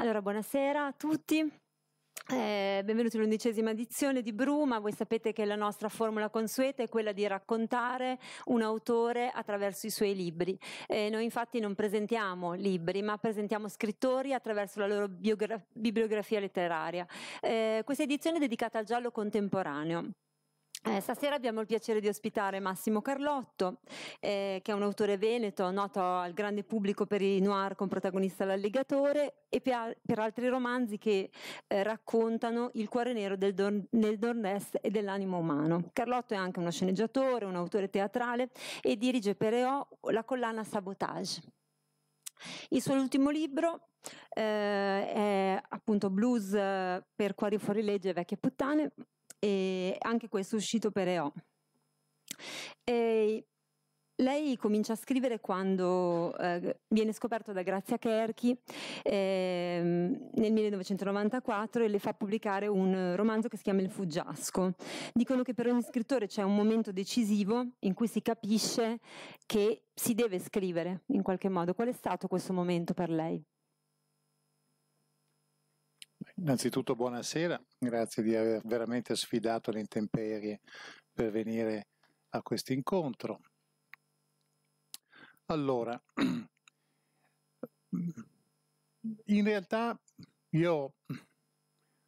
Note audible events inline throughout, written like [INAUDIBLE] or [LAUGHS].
Allora, buonasera a tutti. Eh, benvenuti all'undicesima edizione di Bruma, voi sapete che la nostra formula consueta è quella di raccontare un autore attraverso i suoi libri. Eh, noi infatti non presentiamo libri, ma presentiamo scrittori attraverso la loro biograf- bibliografia letteraria. Eh, questa edizione è dedicata al giallo contemporaneo. Eh, stasera abbiamo il piacere di ospitare Massimo Carlotto, eh, che è un autore veneto noto al grande pubblico per i noir con protagonista l'allegatore e per, per altri romanzi che eh, raccontano il cuore nero del, don, del Dornest e dell'animo umano. Carlotto è anche uno sceneggiatore, un autore teatrale e dirige per EO la collana Sabotage. Il suo ultimo libro eh, è appunto Blues per cuori fuori legge e vecchie puttane, e anche questo è uscito per EO. E lei comincia a scrivere quando eh, viene scoperto da Grazia Kerchi eh, nel 1994 e le fa pubblicare un romanzo che si chiama Il Fuggiasco. Dicono che per ogni scrittore c'è un momento decisivo in cui si capisce che si deve scrivere in qualche modo. Qual è stato questo momento per lei? Innanzitutto buonasera, grazie di aver veramente sfidato le intemperie per venire a questo incontro. Allora, [CLEARS THROAT] in realtà io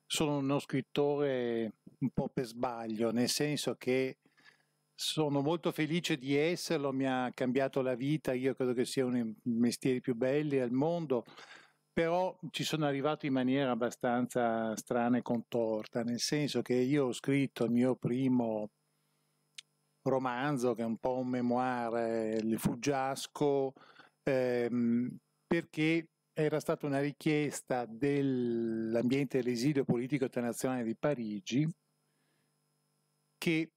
sono uno scrittore un po' per sbaglio, nel senso che sono molto felice di esserlo, mi ha cambiato la vita, io credo che sia uno dei mestieri più belli al mondo, però ci sono arrivato in maniera abbastanza strana e contorta, nel senso che io ho scritto il mio primo romanzo, che è un po' un memoir, eh, Il Fuggiasco, ehm, perché era stata una richiesta dell'ambiente dell'esilio politico internazionale di Parigi, che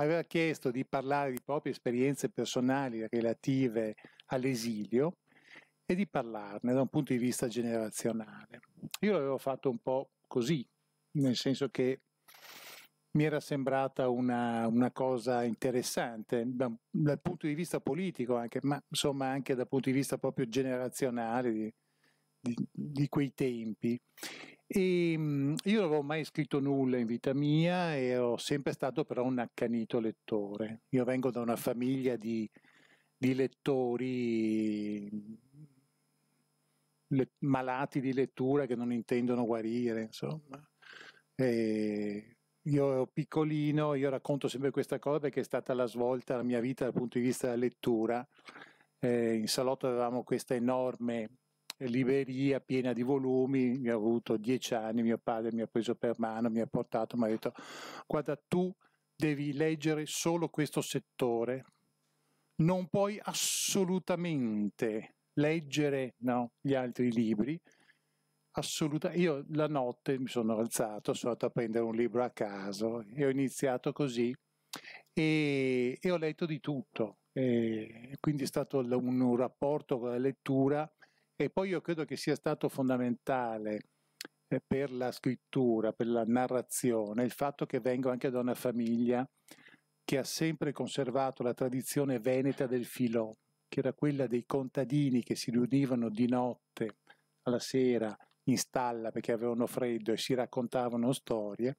aveva chiesto di parlare di proprie esperienze personali relative all'esilio e di parlarne da un punto di vista generazionale. Io l'avevo fatto un po' così, nel senso che mi era sembrata una, una cosa interessante da, dal punto di vista politico anche, ma insomma anche dal punto di vista proprio generazionale di, di, di quei tempi. E, ehm, io non avevo mai scritto nulla in vita mia e ero sempre stato però un accanito lettore. Io vengo da una famiglia di, di lettori le, malati di lettura che non intendono guarire, insomma. E io ero piccolino, io racconto sempre questa cosa perché è stata la svolta della mia vita dal punto di vista della lettura. Eh, in salotto avevamo questa enorme libreria piena di volumi, mi ha avuto dieci anni, mio padre mi ha preso per mano, mi ha portato, mi ha detto guarda tu devi leggere solo questo settore, non puoi assolutamente leggere no, gli altri libri. Assoluta. Io la notte mi sono alzato, sono andato a prendere un libro a caso e ho iniziato così e, e ho letto di tutto. E quindi è stato un, un rapporto con la lettura e poi io credo che sia stato fondamentale eh, per la scrittura, per la narrazione, il fatto che vengo anche da una famiglia che ha sempre conservato la tradizione veneta del filò, che era quella dei contadini che si riunivano di notte alla sera in stalla perché avevano freddo e si raccontavano storie,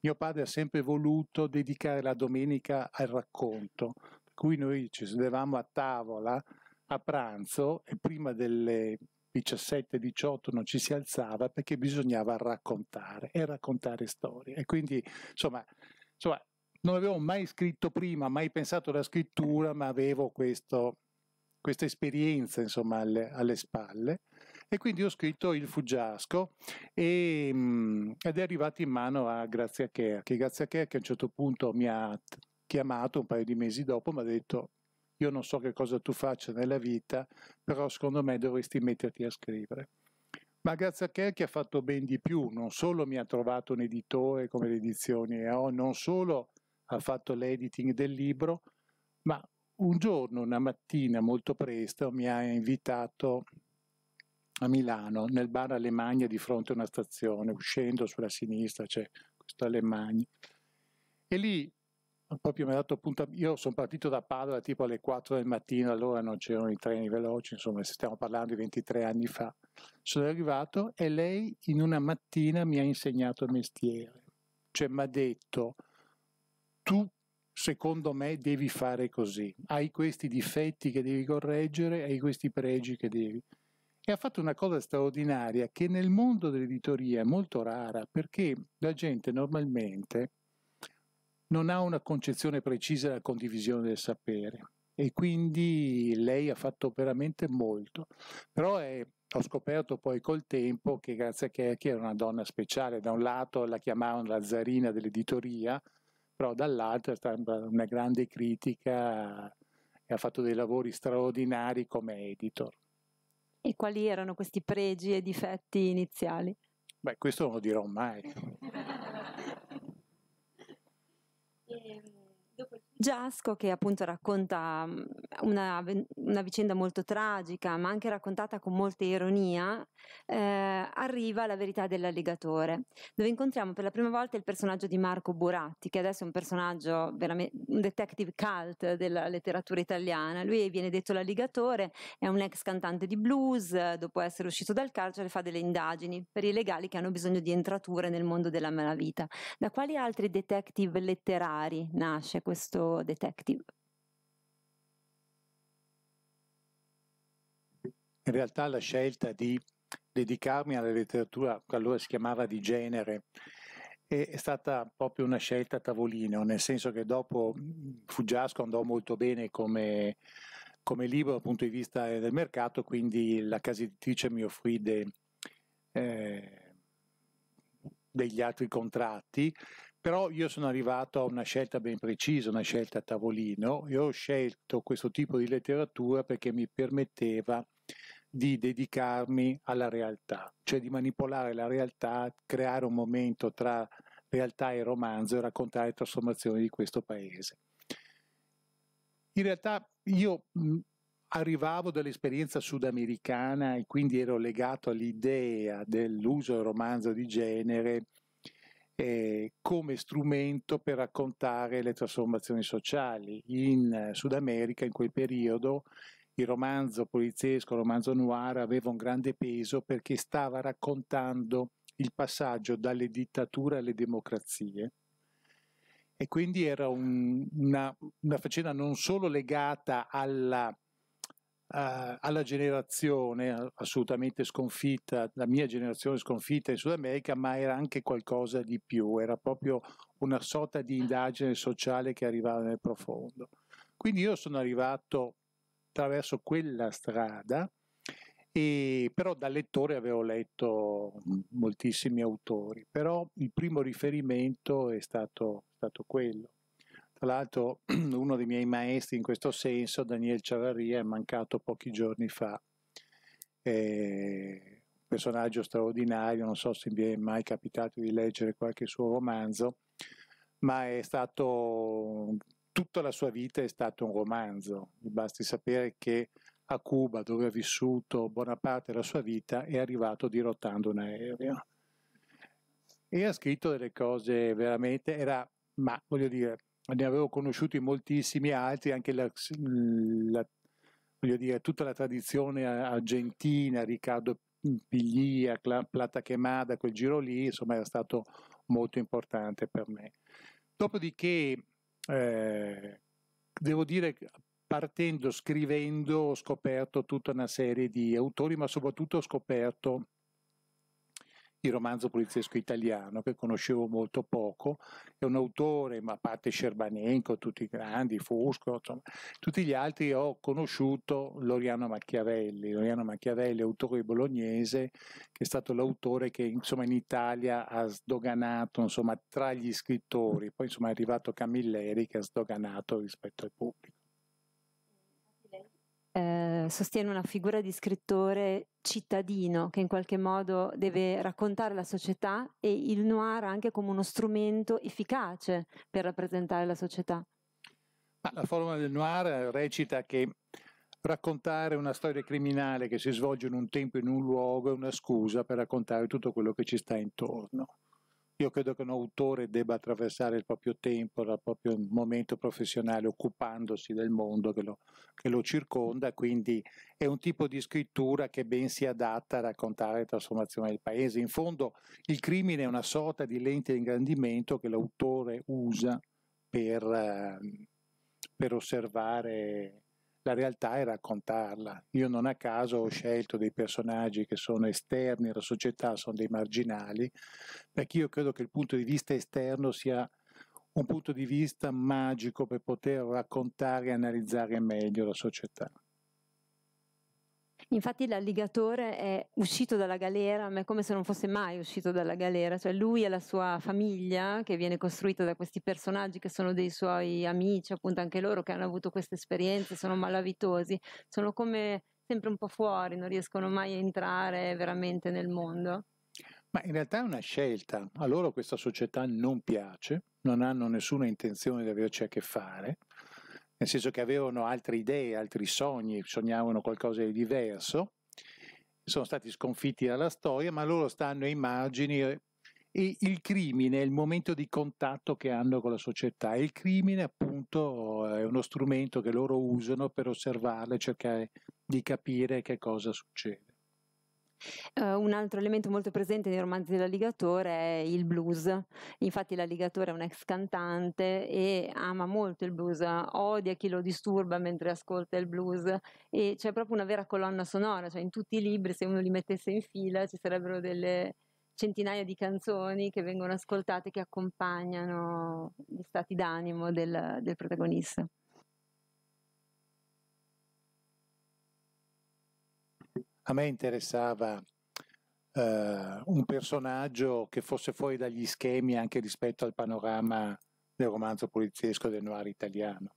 mio padre ha sempre voluto dedicare la domenica al racconto, per cui noi ci sedevamo a tavola a pranzo e prima delle 17-18 non ci si alzava perché bisognava raccontare e raccontare storie. E quindi, insomma, insomma non avevo mai scritto prima, mai pensato alla scrittura, ma avevo questo questa esperienza insomma, alle, alle, spalle e quindi ho scritto Il Fuggiasco e, mhmm, ed è arrivato in mano a Grazia Kerr, che Grazia Kerr che a un certo punto mi ha chiamato un paio di mesi dopo, mi ha detto io non so che cosa tu faccia nella vita, però secondo me dovresti metterti a scrivere. Ma Grazia a Kerr che ha fatto ben di più, non solo mi ha trovato un editore come le edizioni EO, non solo ha fatto l'editing del libro, ma un giorno, una mattina molto presto, mi ha invitato a Milano, nel bar Alemagna di fronte a una stazione, uscendo sulla sinistra c'è questo Alemagna. E lì proprio mi ha dato appunto, io sono partito da Padova tipo alle 4 del mattino, allora non c'erano i treni veloci, insomma stiamo parlando di 23 anni fa. Sono arrivato e lei in una mattina mi ha insegnato il mestiere, cioè mi ha detto tu secondo me devi fare così, hai questi difetti che devi correggere, hai questi pregi che devi. E ha fatto una cosa straordinaria che nel mondo dell'editoria è molto rara perché la gente normalmente non ha una concezione precisa della condivisione del sapere e quindi lei ha fatto veramente molto. Però è, ho scoperto poi col tempo che grazie a Kerchi era una donna speciale, da un lato la chiamavano la zarina dell'editoria, però dall'altra stata una grande critica e ha fatto dei lavori straordinari come editor. E quali erano questi pregi e difetti iniziali? Beh, questo non lo dirò mai. [LAUGHS] Ehm, Giasco che appunto racconta mhmm, una, una vicenda molto tragica ma anche raccontata con molta ironia, eh, arriva alla verità dell'alligatore, dove incontriamo per la prima volta il personaggio di Marco Buratti, che adesso è un personaggio veramente un detective cult della letteratura italiana. Lui viene detto l'alligatore, è un ex cantante di blues, dopo essere uscito dal carcere fa delle indagini per i legali che hanno bisogno di entrature nel mondo della malavita. Da quali altri detective letterari nasce questo Detective. In realtà la scelta di dedicarmi alla letteratura che allora si chiamava di genere è stata proprio una scelta a tavolino, nel senso che dopo Fuggiasco andò molto bene come, come libro dal punto di vista del mercato, quindi la casa editrice mi offrì de, eh, degli altri contratti però io sono arrivato a una scelta ben precisa, una scelta a tavolino e ho scelto questo tipo di letteratura perché mi permetteva di dedicarmi alla realtà, cioè di manipolare la realtà, creare un momento tra realtà e romanzo e raccontare le trasformazioni di questo paese. In realtà io mh, arrivavo dall'esperienza sudamericana e quindi ero legato all'idea dell'uso del romanzo di genere eh, come strumento per raccontare le trasformazioni sociali. In eh, Sud America, in quel periodo, il romanzo poliziesco, il romanzo noir, aveva un grande peso perché stava raccontando il passaggio dalle dittature alle democrazie. E quindi era un, una, una faccenda non solo legata alla alla generazione assolutamente sconfitta, la mia generazione sconfitta in Sud America, ma era anche qualcosa di più, era proprio una sorta di indagine sociale che arrivava nel profondo. Quindi io sono arrivato attraverso quella strada, e, però da lettore avevo letto moltissimi autori, però il primo riferimento è stato, stato quello l'altro [CLEARS THROAT] uno dei miei maestri in questo senso, Daniel Ciavaria, è mancato pochi giorni fa. Eh, personaggio straordinario, non so se vi è mai capitato di leggere qualche suo romanzo, ma è stato, tutta la sua vita è stato un romanzo. Basti sapere che a Cuba, dove ha vissuto buona parte della sua vita, è arrivato dirottando un aereo. E ha scritto delle cose veramente, era, ma voglio dire, ne avevo conosciuti moltissimi altri, anche la, la, dire, tutta la tradizione argentina, Riccardo Piglia, Plata Chemada, quel giro lì, insomma era stato molto importante per me. Dopodiché, eh, devo dire, partendo, scrivendo, ho scoperto tutta una serie di autori, ma soprattutto ho scoperto di romanzo poliziesco italiano che conoscevo molto poco, è un autore, ma a parte Scerbanenco, tutti i grandi, Fusco, insomma, tutti gli altri ho conosciuto Loriano Machiavelli, Loriano Machiavelli, autore bolognese, che è stato l'autore che insomma, in Italia ha sdoganato insomma, tra gli scrittori, poi insomma, è arrivato Camilleri che ha sdoganato rispetto al pubblico. Eh, sostiene una figura di scrittore cittadino che in qualche modo deve raccontare la società e il noir anche come uno strumento efficace per rappresentare la società. Ma la formula del noir recita che raccontare una storia criminale che si svolge in un tempo, e in un luogo, è una scusa per raccontare tutto quello che ci sta intorno. Io credo che un autore debba attraversare il proprio tempo, il proprio momento professionale occupandosi del mondo che lo, che lo circonda, quindi è un tipo di scrittura che ben si adatta a raccontare la trasformazione del paese. In fondo il crimine è una sorta di lente di ingrandimento che l'autore usa per, ehm, per osservare la realtà e raccontarla. Io non a caso ho scelto dei personaggi che sono esterni alla società, sono dei marginali, perché io credo che il punto di vista esterno sia un punto di vista magico per poter raccontare e analizzare meglio la società. Infatti l'alligatore è uscito dalla galera, ma è come se non fosse mai uscito dalla galera, cioè lui e la sua famiglia che viene costruita da questi personaggi che sono dei suoi amici, appunto anche loro che hanno avuto queste esperienze, sono malavitosi, sono come sempre un po' fuori, non riescono mai a entrare veramente nel mondo. Ma in realtà è una scelta, a loro questa società non piace, non hanno nessuna intenzione di averci a che fare, nel senso che avevano altre idee, altri sogni, sognavano qualcosa di diverso, sono stati sconfitti dalla storia, ma loro stanno ai margini eh, e il crimine è il momento di contatto che hanno con la società. Il crimine appunto è uno strumento che loro usano per osservarla e cercare di capire che cosa succede. Uh, un altro elemento molto presente nei romanzi dell'alligatore è il blues. Infatti l'alligatore è un ex cantante e ama molto il blues, odia chi lo disturba mentre ascolta il blues e c'è proprio una vera colonna sonora, cioè in tutti i libri se uno li mettesse in fila ci sarebbero delle centinaia di canzoni che vengono ascoltate che accompagnano gli stati d'animo del, del protagonista. a me interessava eh, un personaggio che fosse fuori dagli schemi anche rispetto al panorama del romanzo poliziesco del noir italiano.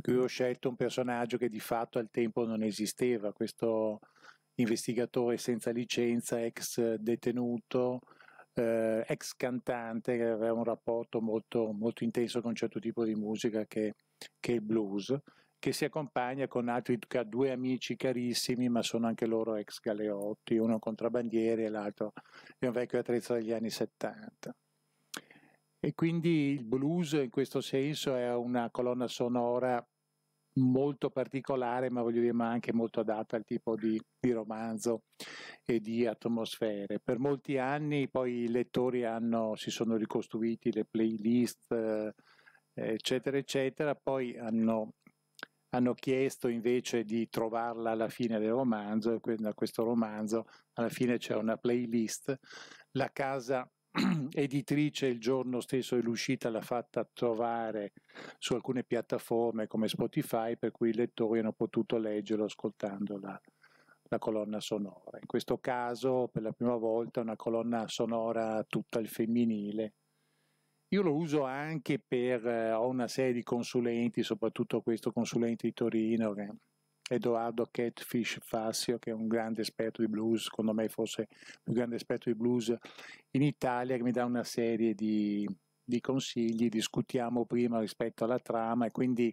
Qui ho scelto un personaggio che di fatto al tempo non esisteva, questo investigatore senza licenza, ex detenuto, eh, ex cantante che aveva un rapporto molto, molto, intenso con un certo tipo di musica che, che è il blues che si accompagna con altri due amici carissimi, ma sono anche loro ex galeotti, uno contrabbandiere e l'altro è un vecchio attrezzo degli anni 70. E quindi il blues in questo senso è una colonna sonora molto particolare, ma voglio dire, ma anche molto adatta al tipo di, di, romanzo e di atmosfere. Per molti anni poi i lettori hanno, si sono ricostruiti le playlist, eh, eccetera, eccetera, poi hanno hanno chiesto invece di trovarla alla fine del romanzo e da questo romanzo alla fine c'è una playlist. La casa [CLEARS THROAT] editrice il giorno stesso dell'uscita l'ha fatta trovare su alcune piattaforme come Spotify per cui i lettori hanno potuto leggerlo ascoltando la, la colonna sonora. In questo caso per la prima volta una colonna sonora tutta al femminile io lo uso anche per, eh, ho una serie di consulenti, soprattutto questo consulente di Torino, che Edoardo Catfish Fassio, che è un grande esperto di blues, secondo me forse il più grande esperto di blues in Italia, che mi dà una serie di, di consigli, discutiamo prima rispetto alla trama e quindi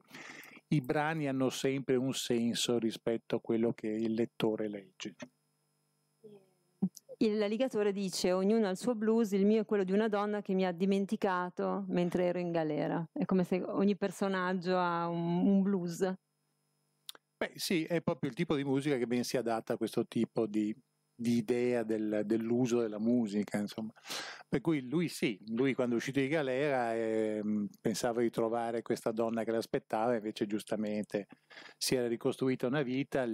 i brani hanno sempre un senso rispetto a quello che il lettore legge il ligatore dice ognuno ha il suo blues, il mio è quello di una donna che mi ha dimenticato mentre ero in galera. È come se ogni personaggio ha un, un blues. Beh sì, è proprio il tipo di musica che ben si adatta a questo tipo di, di idea del, dell'uso della musica, insomma. Per cui lui sì, lui quando è uscito di galera eh, pensava di trovare questa donna che l'aspettava, invece giustamente si era ricostruita una vita,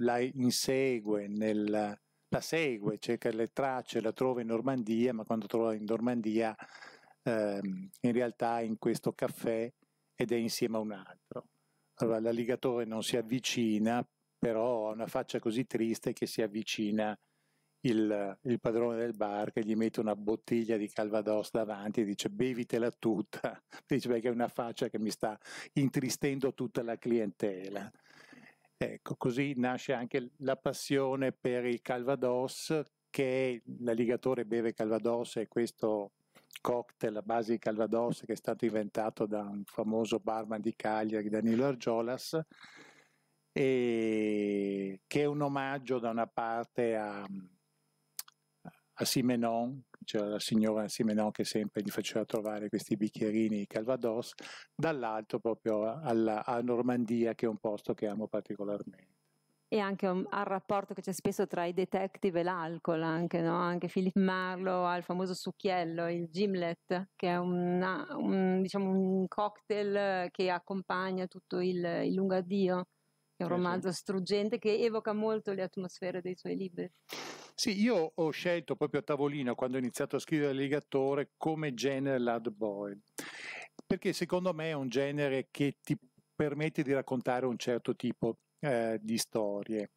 la insegue nel la segue, cerca le tracce, la trova in Normandia, ma quando trova in Normandia ehm, in realtà è in questo caffè ed è insieme a un altro. Allora l'alligatore non si avvicina, però ha una faccia così triste che si avvicina il, il padrone del bar che gli mette una bottiglia di Calvados davanti e dice bevitela tutta, [LAUGHS] dice perché è una faccia che mi sta intristendo tutta la clientela. Ecco, così nasce anche la passione per il Calvados, che è l'alligatore beve Calvados e questo cocktail a base di Calvados che è stato inventato da un famoso barman di Cagliari, Danilo Argiolas, e che è un omaggio da una parte a, a Simenon, c'era la signora Simenò che sempre gli faceva trovare questi bicchierini calvados, dall'alto proprio alla, a Normandia che è un posto che amo particolarmente. E anche un, al rapporto che c'è spesso tra i detective e l'alcol, anche, no? anche Philip Marlowe ha il famoso succhiello, il gimlet, che è una, un, diciamo, un cocktail che accompagna tutto il, il lungo addio. È un romanzo struggente che evoca molto le atmosfere dei suoi libri. Sì, io ho scelto proprio a tavolino, quando ho iniziato a scrivere L'Alligatore, come genere l'ad boy, perché secondo me è un genere che ti permette di raccontare un certo tipo eh, di storie.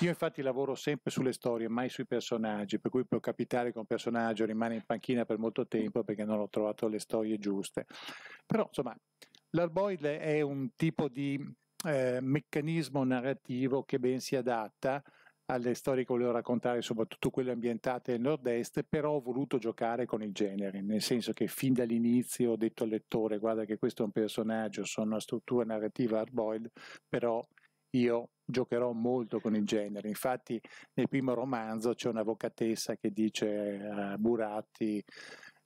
Io infatti lavoro sempre sulle storie, mai sui personaggi, per cui può capitare che un personaggio rimane in panchina per molto tempo perché non ho trovato le storie giuste. Però insomma, l'Arboid è un tipo di eh, meccanismo narrativo che ben si adatta alle storie che volevo raccontare, soprattutto quelle ambientate nel nord-est, però ho voluto giocare con i generi, nel senso che fin dall'inizio ho detto al lettore guarda che questo è un personaggio, sono una struttura narrativa hard-boiled, però io giocherò molto con il genere. Infatti nel primo romanzo c'è un'avvocatessa che dice a Buratti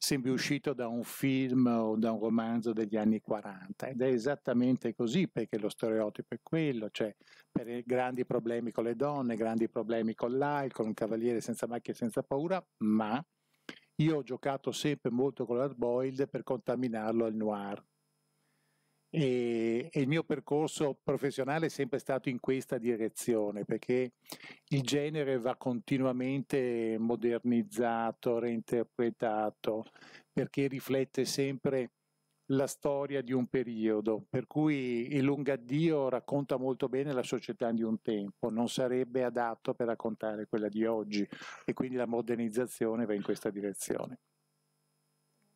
sembri uscito da un film o da un romanzo degli anni 40 ed è esattamente così perché lo stereotipo è quello, cioè per grandi problemi con le donne, grandi problemi con l'alcol, un cavaliere senza macchie e senza paura, ma io ho giocato sempre molto con l'hardboiled per contaminarlo al noir e, e il mio percorso professionale è sempre stato in questa direzione perché il genere va continuamente modernizzato, reinterpretato, perché riflette sempre la storia di un periodo, per cui il Lungaddio racconta molto bene la società di un tempo, non sarebbe adatto per raccontare quella di oggi e quindi la modernizzazione va in questa direzione.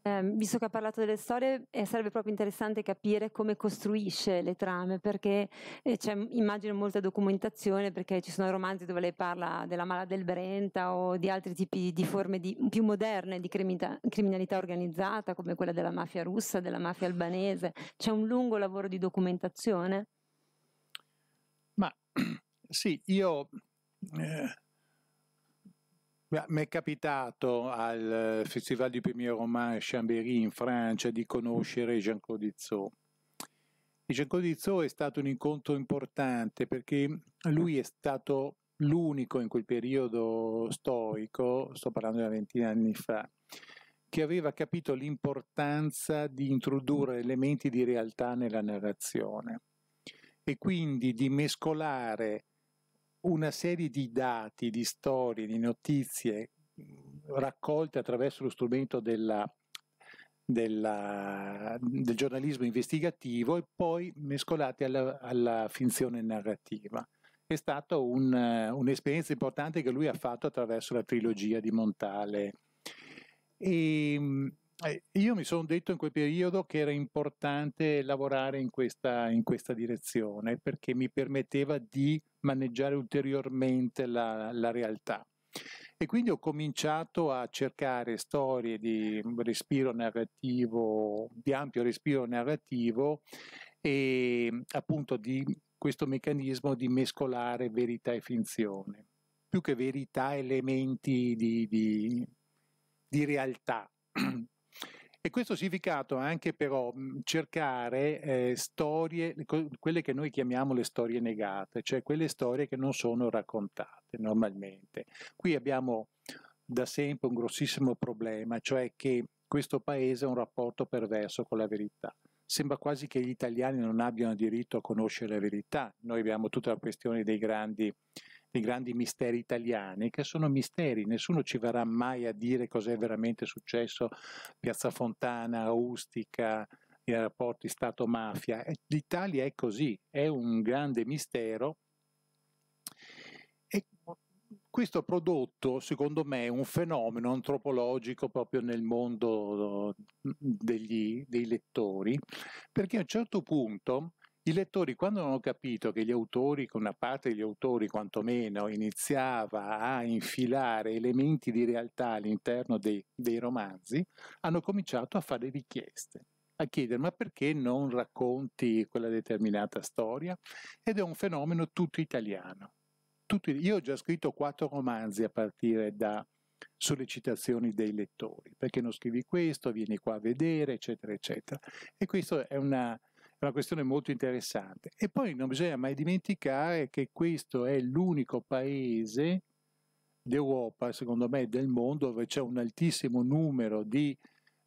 Eh, visto che ha parlato delle storie, eh, sarebbe proprio interessante capire come costruisce le trame, perché eh, c'è, mm, immagino, molta documentazione, perché ci sono romanzi dove lei parla della mala del Brenta o di altri tipi di forme di, più moderne di criminalità, criminalità organizzata, come quella della mafia russa, della mafia albanese. C'è un lungo lavoro di documentazione? Ma [CLEARS THROAT] sì, io... Eh, mi è capitato al eh, Festival di Premier Romain a Chambéry in Francia di conoscere Jean Codizzo. Jean Codizzo è stato un incontro importante perché lui è stato l'unico in quel periodo storico, sto parlando di una ventina di anni fa, che aveva capito l'importanza di introdurre elementi di realtà nella narrazione e quindi di mescolare una serie di dati, di storie, di notizie mhmm, raccolte attraverso lo strumento della, della, del giornalismo investigativo e poi mescolate alla, alla finzione narrativa. È stata un, un'esperienza importante che lui ha fatto attraverso la trilogia di Montale. E, ehm, eh, io mi sono detto in quel periodo che era importante lavorare in questa, in questa direzione perché mi permetteva di maneggiare ulteriormente la, la realtà. E quindi ho cominciato a cercare storie di respiro narrativo, di ampio respiro narrativo e appunto di questo meccanismo di mescolare verità e finzione, più che verità, elementi di, di, di realtà [CLEARS THROAT] E questo significato anche però mhmm, cercare eh, storie, quelle che noi chiamiamo le storie negate, cioè quelle storie che non sono raccontate normalmente. Qui abbiamo da sempre un grossissimo problema, cioè che questo paese ha un rapporto perverso con la verità. Sembra quasi che gli italiani non abbiano diritto a conoscere la verità. Noi abbiamo tutta la questione dei grandi dei grandi misteri italiani, che sono misteri, nessuno ci verrà mai a dire cos'è veramente successo Piazza Fontana, Ustica, i rapporti Stato-mafia. L'Italia è così, è un grande mistero e questo ha prodotto, secondo me, un fenomeno antropologico proprio nel mondo mm, degli, dei lettori, perché a un certo punto i lettori, quando hanno capito che gli autori, che una parte degli autori quantomeno, iniziava a infilare elementi di realtà all'interno dei, dei romanzi, hanno cominciato a fare richieste a chiedere ma perché non racconti quella determinata storia ed è un fenomeno tutto italiano. Tutto, io ho già scritto quattro romanzi a partire da sollecitazioni dei lettori, perché non scrivi questo, vieni qua a vedere, eccetera, eccetera. E questo è una, una questione molto interessante. E poi non bisogna mai dimenticare che questo è l'unico paese d'Europa, secondo me del mondo, dove c'è un altissimo numero di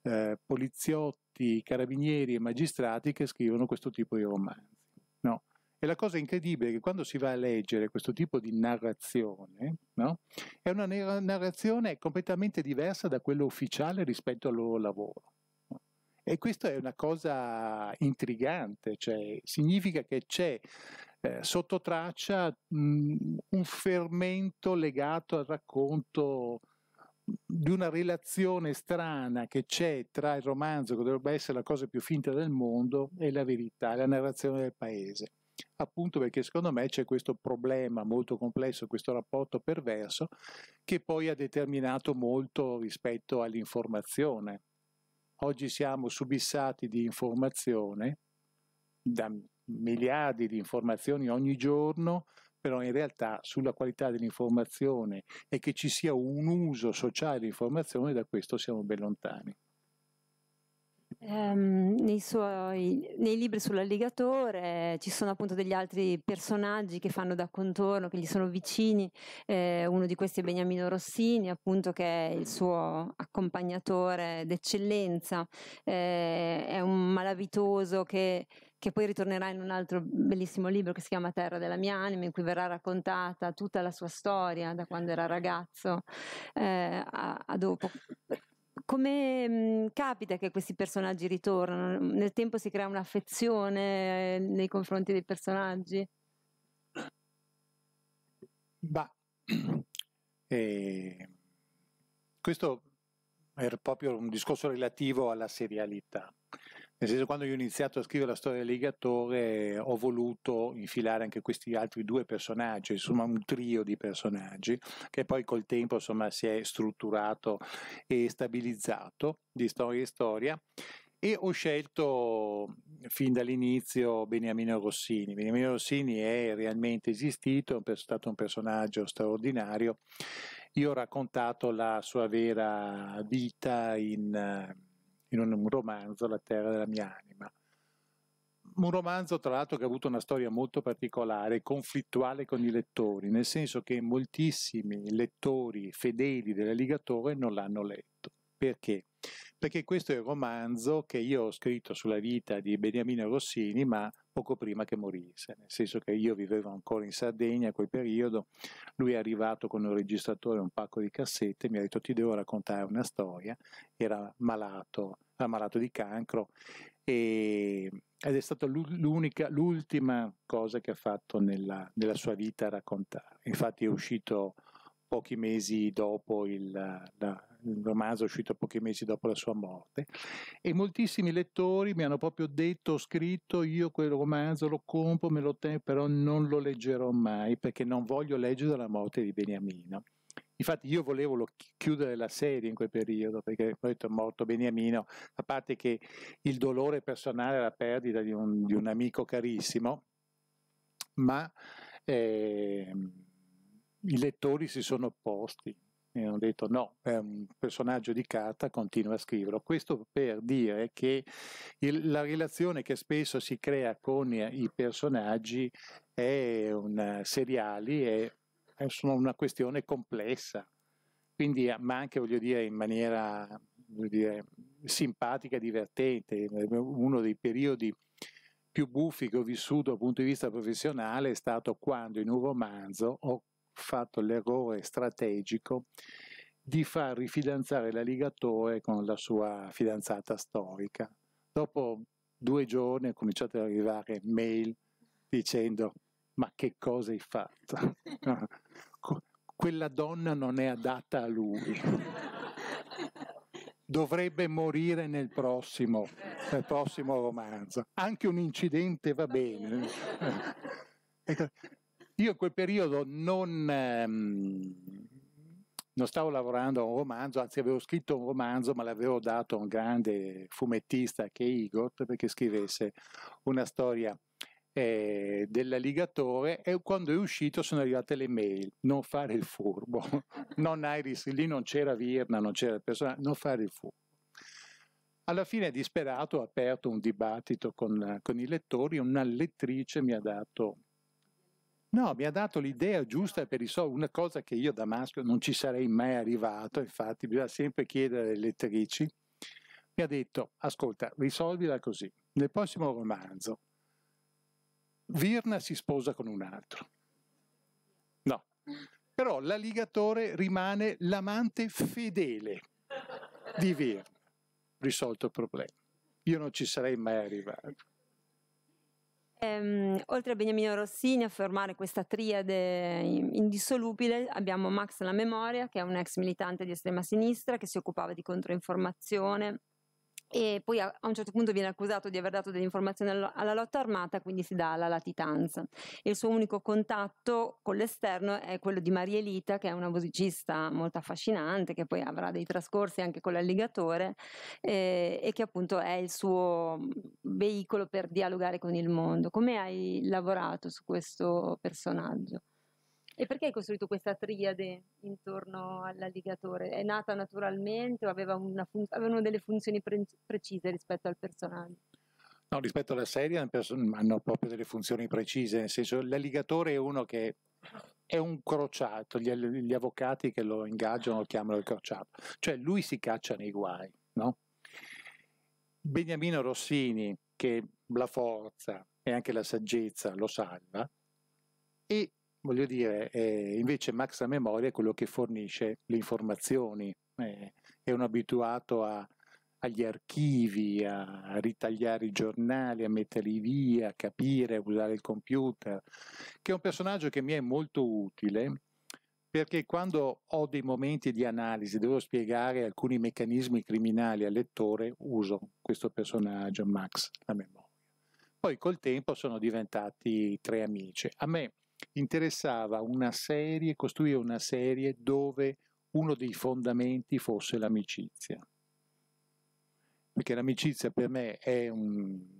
eh, poliziotti, carabinieri e magistrati che scrivono questo tipo di romanzi. No? E la cosa incredibile è che quando si va a leggere questo tipo di narrazione, no? è una narrazione completamente diversa da quella ufficiale rispetto al loro lavoro. E questa è una cosa intrigante, cioè significa che c'è eh, sotto traccia mh, un fermento legato al racconto di una relazione strana che c'è tra il romanzo, che dovrebbe essere la cosa più finta del mondo, e la verità, la narrazione del paese. Appunto perché secondo me c'è questo problema molto complesso, questo rapporto perverso, che poi ha determinato molto rispetto all'informazione. Oggi siamo subissati di informazione, da miliardi di informazioni ogni giorno, però in realtà sulla qualità dell'informazione e che ci sia un uso sociale dell'informazione, da questo siamo ben lontani. Um, nei, suoi, nei, libri sull'alligatore ci sono appunto degli altri personaggi che fanno da contorno, che gli sono vicini. Eh, uno di questi è Beniamino Rossini, appunto, che è il suo accompagnatore d'eccellenza. Eh, è un malavitoso che, che, poi ritornerà in un altro bellissimo libro che si chiama Terra della mia anima, in cui verrà raccontata tutta la sua storia da quando era ragazzo eh, a, a dopo come mh, mhmm, capita che questi personaggi ritornano? Nel tempo si crea un'affezione eh, nei confronti dei personaggi? Bah, [CLEARS THROAT] eh, questo è proprio un discorso relativo alla serialità. Nel senso, quando io ho iniziato a scrivere la storia del legatore, ho voluto infilare anche questi altri due personaggi, insomma, un trio di personaggi che poi col tempo insomma, si è strutturato e stabilizzato di storia in storia. E ho scelto fin dall'inizio Beniamino Rossini. Beniamino Rossini è realmente esistito, è stato un personaggio straordinario. Io ho raccontato la sua vera vita in in un romanzo, La terra della mia anima. Un romanzo, tra l'altro, che ha avuto una storia molto particolare, conflittuale con i lettori, nel senso che moltissimi lettori fedeli della non l'hanno letto. Perché? Perché questo è il romanzo che io ho scritto sulla vita di Beniamino Rossini, ma poco prima che morisse, nel senso che io vivevo ancora in Sardegna a quel periodo, lui è arrivato con un registratore, un pacco di cassette, mi ha detto ti devo raccontare una storia, era malato, era malato di cancro e, ed è stata l'ultima cosa che ha fatto nella, nella sua vita a raccontare, infatti è uscito pochi mesi dopo il, la, il romanzo è uscito pochi mesi dopo la sua morte, e moltissimi lettori mi hanno proprio detto, scritto, io quel romanzo lo compro, me lo tengo, però non lo leggerò mai perché non voglio leggere la morte di Beniamino. Infatti io volevo chiudere la serie in quel periodo perché ho detto morto Beniamino, a parte che il dolore personale alla perdita di un, di un amico carissimo, ma eh, i lettori si sono opposti, e hanno detto no, è un personaggio di carta, continua a scriverlo. Questo per dire che il, la relazione che spesso si crea con i personaggi è una, seriali è, è una questione complessa, quindi, eh, ma anche voglio dire in maniera dire, simpatica, divertente. Uno dei periodi più buffi che ho vissuto dal punto di vista professionale è stato quando in un romanzo ho fatto l'errore strategico di far rifidanzare l'alligatore con la sua fidanzata storica. Dopo due giorni è cominciato ad arrivare mail dicendo ma che cosa hai fatto? [LAUGHS] Quella donna non è adatta a lui. Dovrebbe morire nel prossimo, nel prossimo romanzo. Anche un incidente va bene. [LAUGHS] Eh, io in quel periodo non, ehm, non stavo lavorando a un romanzo, anzi avevo scritto un romanzo, ma l'avevo dato a un grande fumettista che è Igor, perché scrivesse una storia eh, dell'alligatore e quando è uscito sono arrivate le mail, non fare il furbo, [LAUGHS] non Iris, lì non c'era Virna, non c'era persona, non fare il furbo. Alla fine, disperato, ho aperto un dibattito con, con i lettori, una lettrice mi ha dato No, mi ha dato l'idea giusta per risolvere una cosa che io da maschio non ci sarei mai arrivato, infatti bisogna sempre chiedere alle lettrici. Mi ha detto, ascolta, risolvila così, nel prossimo romanzo Virna si sposa con un altro. No, però l'alligatore rimane l'amante fedele di Virna. Risolto il problema. Io non ci sarei mai arrivato. Ehm, oltre a Beniamino Rossini a formare questa triade indissolubile abbiamo Max La Memoria che è un ex militante di estrema sinistra che si occupava di controinformazione e poi a, un certo punto viene accusato di aver dato delle informazioni alla lotta armata, quindi si dà alla latitanza. il suo unico contatto con l'esterno è quello di Marielita, che è una musicista molto affascinante, che poi avrà dei trascorsi anche con l'alligatore eh, e che appunto è il suo mm, veicolo per dialogare con il mondo. Come hai lavorato su questo personaggio? E perché hai costruito questa triade intorno all'alligatore? È nata naturalmente o aveva fun- avevano delle funzioni pre- precise rispetto al personaggio? No, rispetto alla serie hanno proprio delle funzioni precise, nel senso l'alligatore è uno che è un crociato, gli, gli avvocati che lo ingaggiano lo chiamano il crociato, cioè lui si caccia nei guai, no? Beniamino Rossini, che la forza e anche la saggezza lo salva, e voglio dire, eh, invece Max a memoria è quello che fornisce le informazioni, eh, è un abituato a, agli archivi, a, a, ritagliare i giornali, a metterli via, a capire, a usare il computer, che è un personaggio che mi è molto utile perché quando ho dei momenti di analisi, devo spiegare alcuni meccanismi criminali al lettore, uso questo personaggio, Max, la memoria. Poi col tempo sono diventati tre amici. A me interessava una serie, costruire una serie dove uno dei fondamenti fosse l'amicizia. Perché l'amicizia per me è un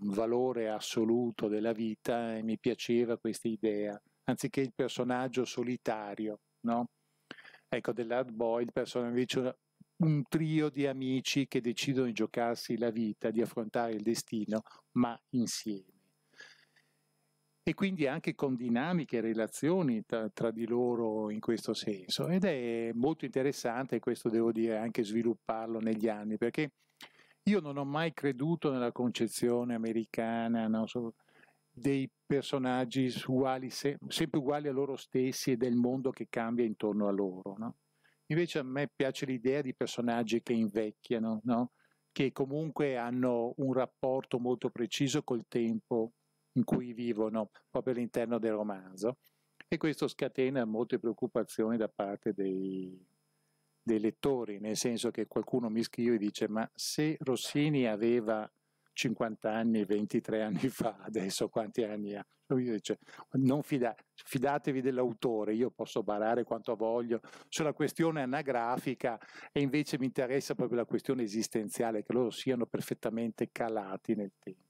valore assoluto della vita e mi piaceva questa idea, anziché il personaggio solitario, no? Ecco, dell'hard boy, il personaggio invece un trio di amici che decidono di giocarsi la vita, di affrontare il destino, ma insieme e quindi anche con dinamiche relazioni tra, tra, di loro in questo senso. Ed è molto interessante, questo devo dire anche svilupparlo negli anni, perché io non ho mai creduto nella concezione americana no, dei personaggi uguali, sempre uguali a loro stessi e del mondo che cambia intorno a loro. No? Invece a me piace l'idea di personaggi che invecchiano, no? che comunque hanno un rapporto molto preciso col tempo, in cui vivono proprio all'interno del romanzo e questo scatena molte preoccupazioni da parte dei, dei lettori, nel senso che qualcuno mi scrive e dice ma se Rossini aveva 50 anni, 23 anni [LAUGHS] fa, adesso quanti anni ha? Io cioè, Dice, non fida, fidatevi dell'autore, io posso barare quanto voglio sulla questione anagrafica e invece mi interessa proprio la questione esistenziale, che loro siano perfettamente calati nel tempo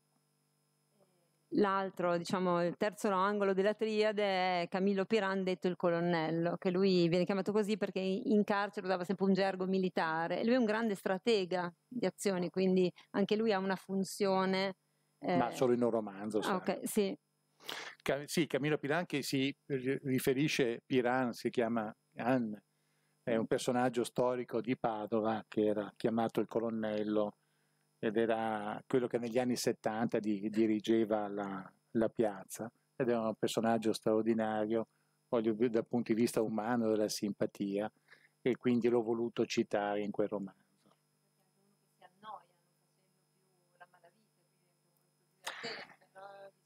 l'altro, diciamo, il terzo angolo della triade è Camillo Piran, detto il colonnello, che lui viene chiamato così perché in carcere usava sempre un gergo militare. Lui è un grande stratega di azioni, quindi anche lui ha una funzione. Eh... Ma solo in un romanzo. Ah, ok, sì. Cam- sì, Camillo Piran che si riferisce, Piran si chiama Anne, è un personaggio storico di Padova che era chiamato il colonnello ed era quello che negli anni 70 di, dirigeva la, la, piazza ed è un personaggio straordinario, voglio dire dal punto di vista umano della simpatia e quindi l'ho voluto citare in quel romanzo. Si annoiano facendo la malavita, quindi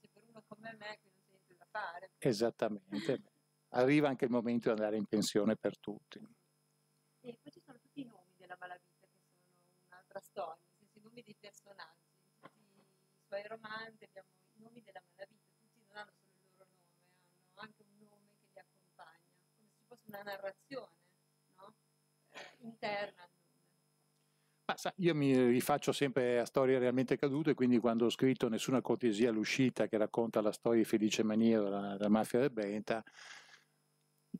è per uno come me qui non da fare. Esattamente, arriva anche il momento di andare in pensione per tutti. E poi ci sono tutti i nomi della malavita che sono un'altra storia nomi dei personaggi, in tutti i suoi romanzi abbiamo i nomi della malavita, tutti non hanno solo il loro nome, hanno anche un nome che li accompagna, come se ci fosse una narrazione no? eh, interna io mi rifaccio sempre a storie realmente cadute, quindi quando ho scritto Nessuna cortesia all'uscita che racconta la storia di Felice Maniero, la, la mafia del Brenta,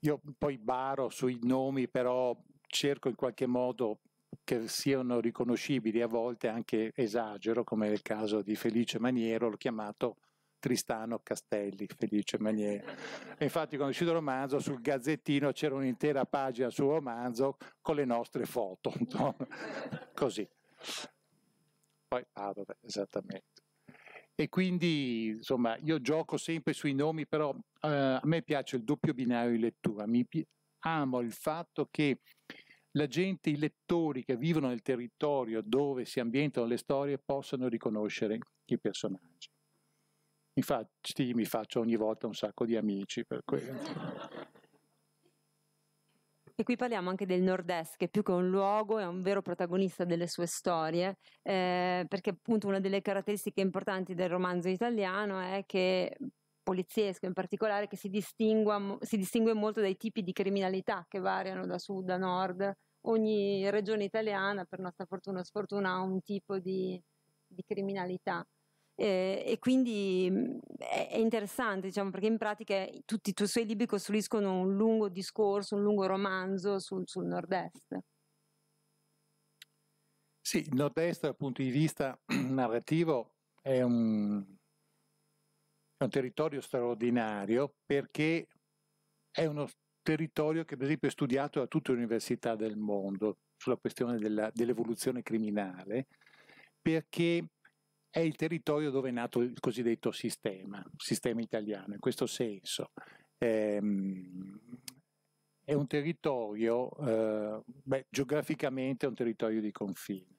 io poi baro sui nomi, però cerco in qualche modo che siano riconoscibili a volte anche esagero, come nel caso di Felice Maniero, l'ho chiamato Tristano Castelli, Felice Maniero. E infatti quando è uscito il romanzo sul gazzettino c'era un'intera pagina sul romanzo con le nostre foto, [LAUGHS] così. Poi Padova, ah, esattamente. E quindi, insomma, io gioco sempre sui nomi, però eh, a me piace il doppio binario di lettura, mi pi- amo il fatto che la gente, i lettori che vivono nel territorio dove si ambientano le storie possano riconoscere i personaggi. Infatti mi faccio ogni volta un sacco di amici per questo. [LAUGHS] E qui parliamo anche del Nord-Est, che più che un luogo è un vero protagonista delle sue storie, eh, perché appunto una delle caratteristiche importanti del romanzo italiano è che poliziesco in particolare che si, si distingue molto dai tipi di criminalità che variano da sud a nord. Ogni regione italiana, per nostra fortuna o sfortuna, ha un tipo di, di criminalità. Eh, e quindi mm, è, interessante, diciamo, perché in pratica tutti i suoi libri costruiscono un lungo discorso, un lungo romanzo sul, sul nord-est. Sì, il nord-est dal punto di vista [CLEARS THROAT] narrativo è un, è un territorio straordinario perché è uno territorio che per esempio è studiato da tutte le università del mondo sulla questione della, dell'evoluzione criminale, perché è il territorio dove è nato il cosiddetto sistema, sistema italiano, in questo senso. Ehm, è un territorio, eh, beh, geograficamente è un territorio di confine,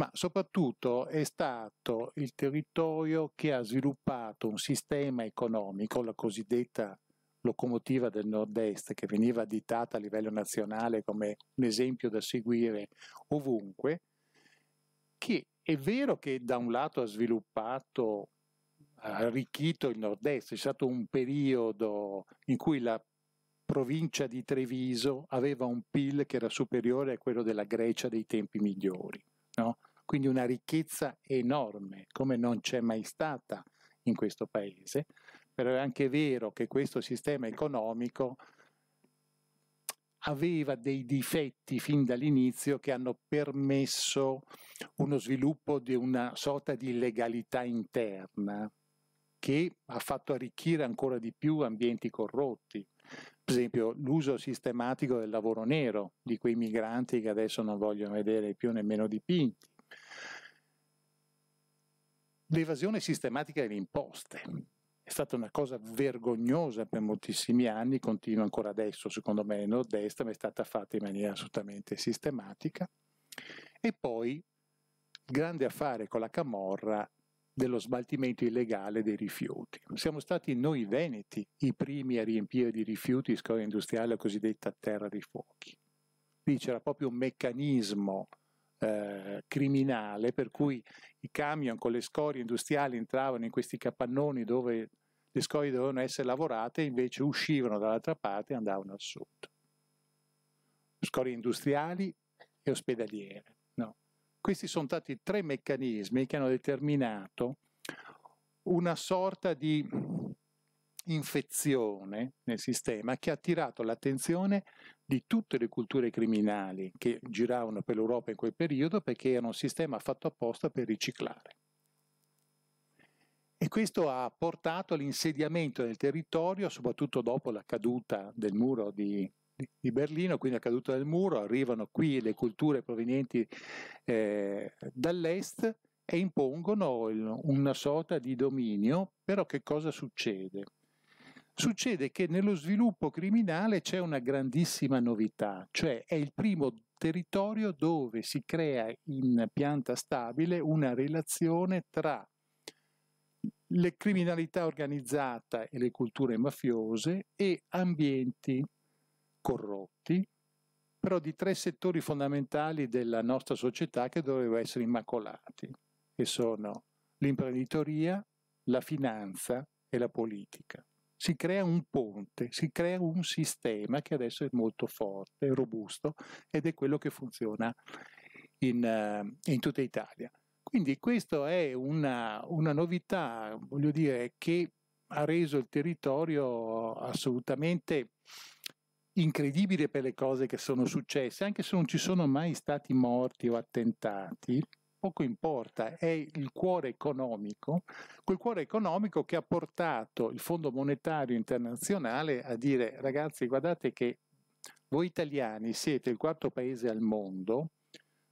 ma soprattutto è stato il territorio che ha sviluppato un sistema economico, la cosiddetta locomotiva del nord-est che veniva ditata a livello nazionale come un esempio da seguire ovunque, che è vero che da un lato ha sviluppato, ha arricchito il nord-est, c'è stato un periodo in cui la provincia di Treviso aveva un PIL che era superiore a quello della Grecia dei tempi migliori. No? quindi una ricchezza enorme come non c'è mai stata in questo paese, però è anche vero che questo sistema economico aveva dei difetti fin dall'inizio che hanno permesso uno sviluppo di una sorta di legalità interna che ha fatto arricchire ancora di più ambienti corrotti, per esempio l'uso sistematico del lavoro nero, di quei migranti che adesso non vogliono vedere più nemmeno dipinti, L'evasione sistematica delle imposte è stata una cosa vergognosa per moltissimi anni, continua ancora adesso secondo me nel nord-est, ma è stata fatta in maniera assolutamente sistematica. E poi il grande affare con la Camorra dello sbaltimento illegale dei rifiuti. Siamo stati noi veneti i primi a riempire di rifiuti scuola industriale la cosiddetta terra dei fuochi. Lì c'era proprio un meccanismo eh, criminale, per cui i camion con le scorie industriali entravano in questi capannoni dove le scorie dovevano essere lavorate, invece uscivano dall'altra parte e andavano al sud. Scorie industriali e ospedaliere. No. Questi sono stati tre meccanismi che hanno determinato una sorta di infezione nel sistema che ha attirato l'attenzione di tutte le culture criminali che giravano per l'Europa in quel periodo perché era un sistema fatto apposta per riciclare. E questo ha portato all'insediamento del territorio, soprattutto dopo la caduta del muro di, di Berlino, quindi la caduta del muro, arrivano qui le culture provenienti eh, dall'est e impongono il, una sorta di dominio, però che cosa succede? succede che nello sviluppo criminale c'è una grandissima novità, cioè è il primo territorio dove si crea in pianta stabile una relazione tra le criminalità organizzata e le culture mafiose e ambienti corrotti, però di tre settori fondamentali della nostra società che dovrebbero essere immacolati, che sono l'imprenditoria, la finanza e la politica si crea un ponte, si crea un sistema che adesso è molto forte, robusto ed è quello che funziona in, eh, in tutta Italia. Quindi questa è una, una novità, voglio dire, che ha reso il territorio assolutamente incredibile per le cose che sono successe, anche se non ci sono mai stati morti o attentati, poco importa, è il cuore economico, quel cuore economico che ha portato il Fondo Monetario Internazionale a dire ragazzi guardate che voi italiani siete il quarto paese al mondo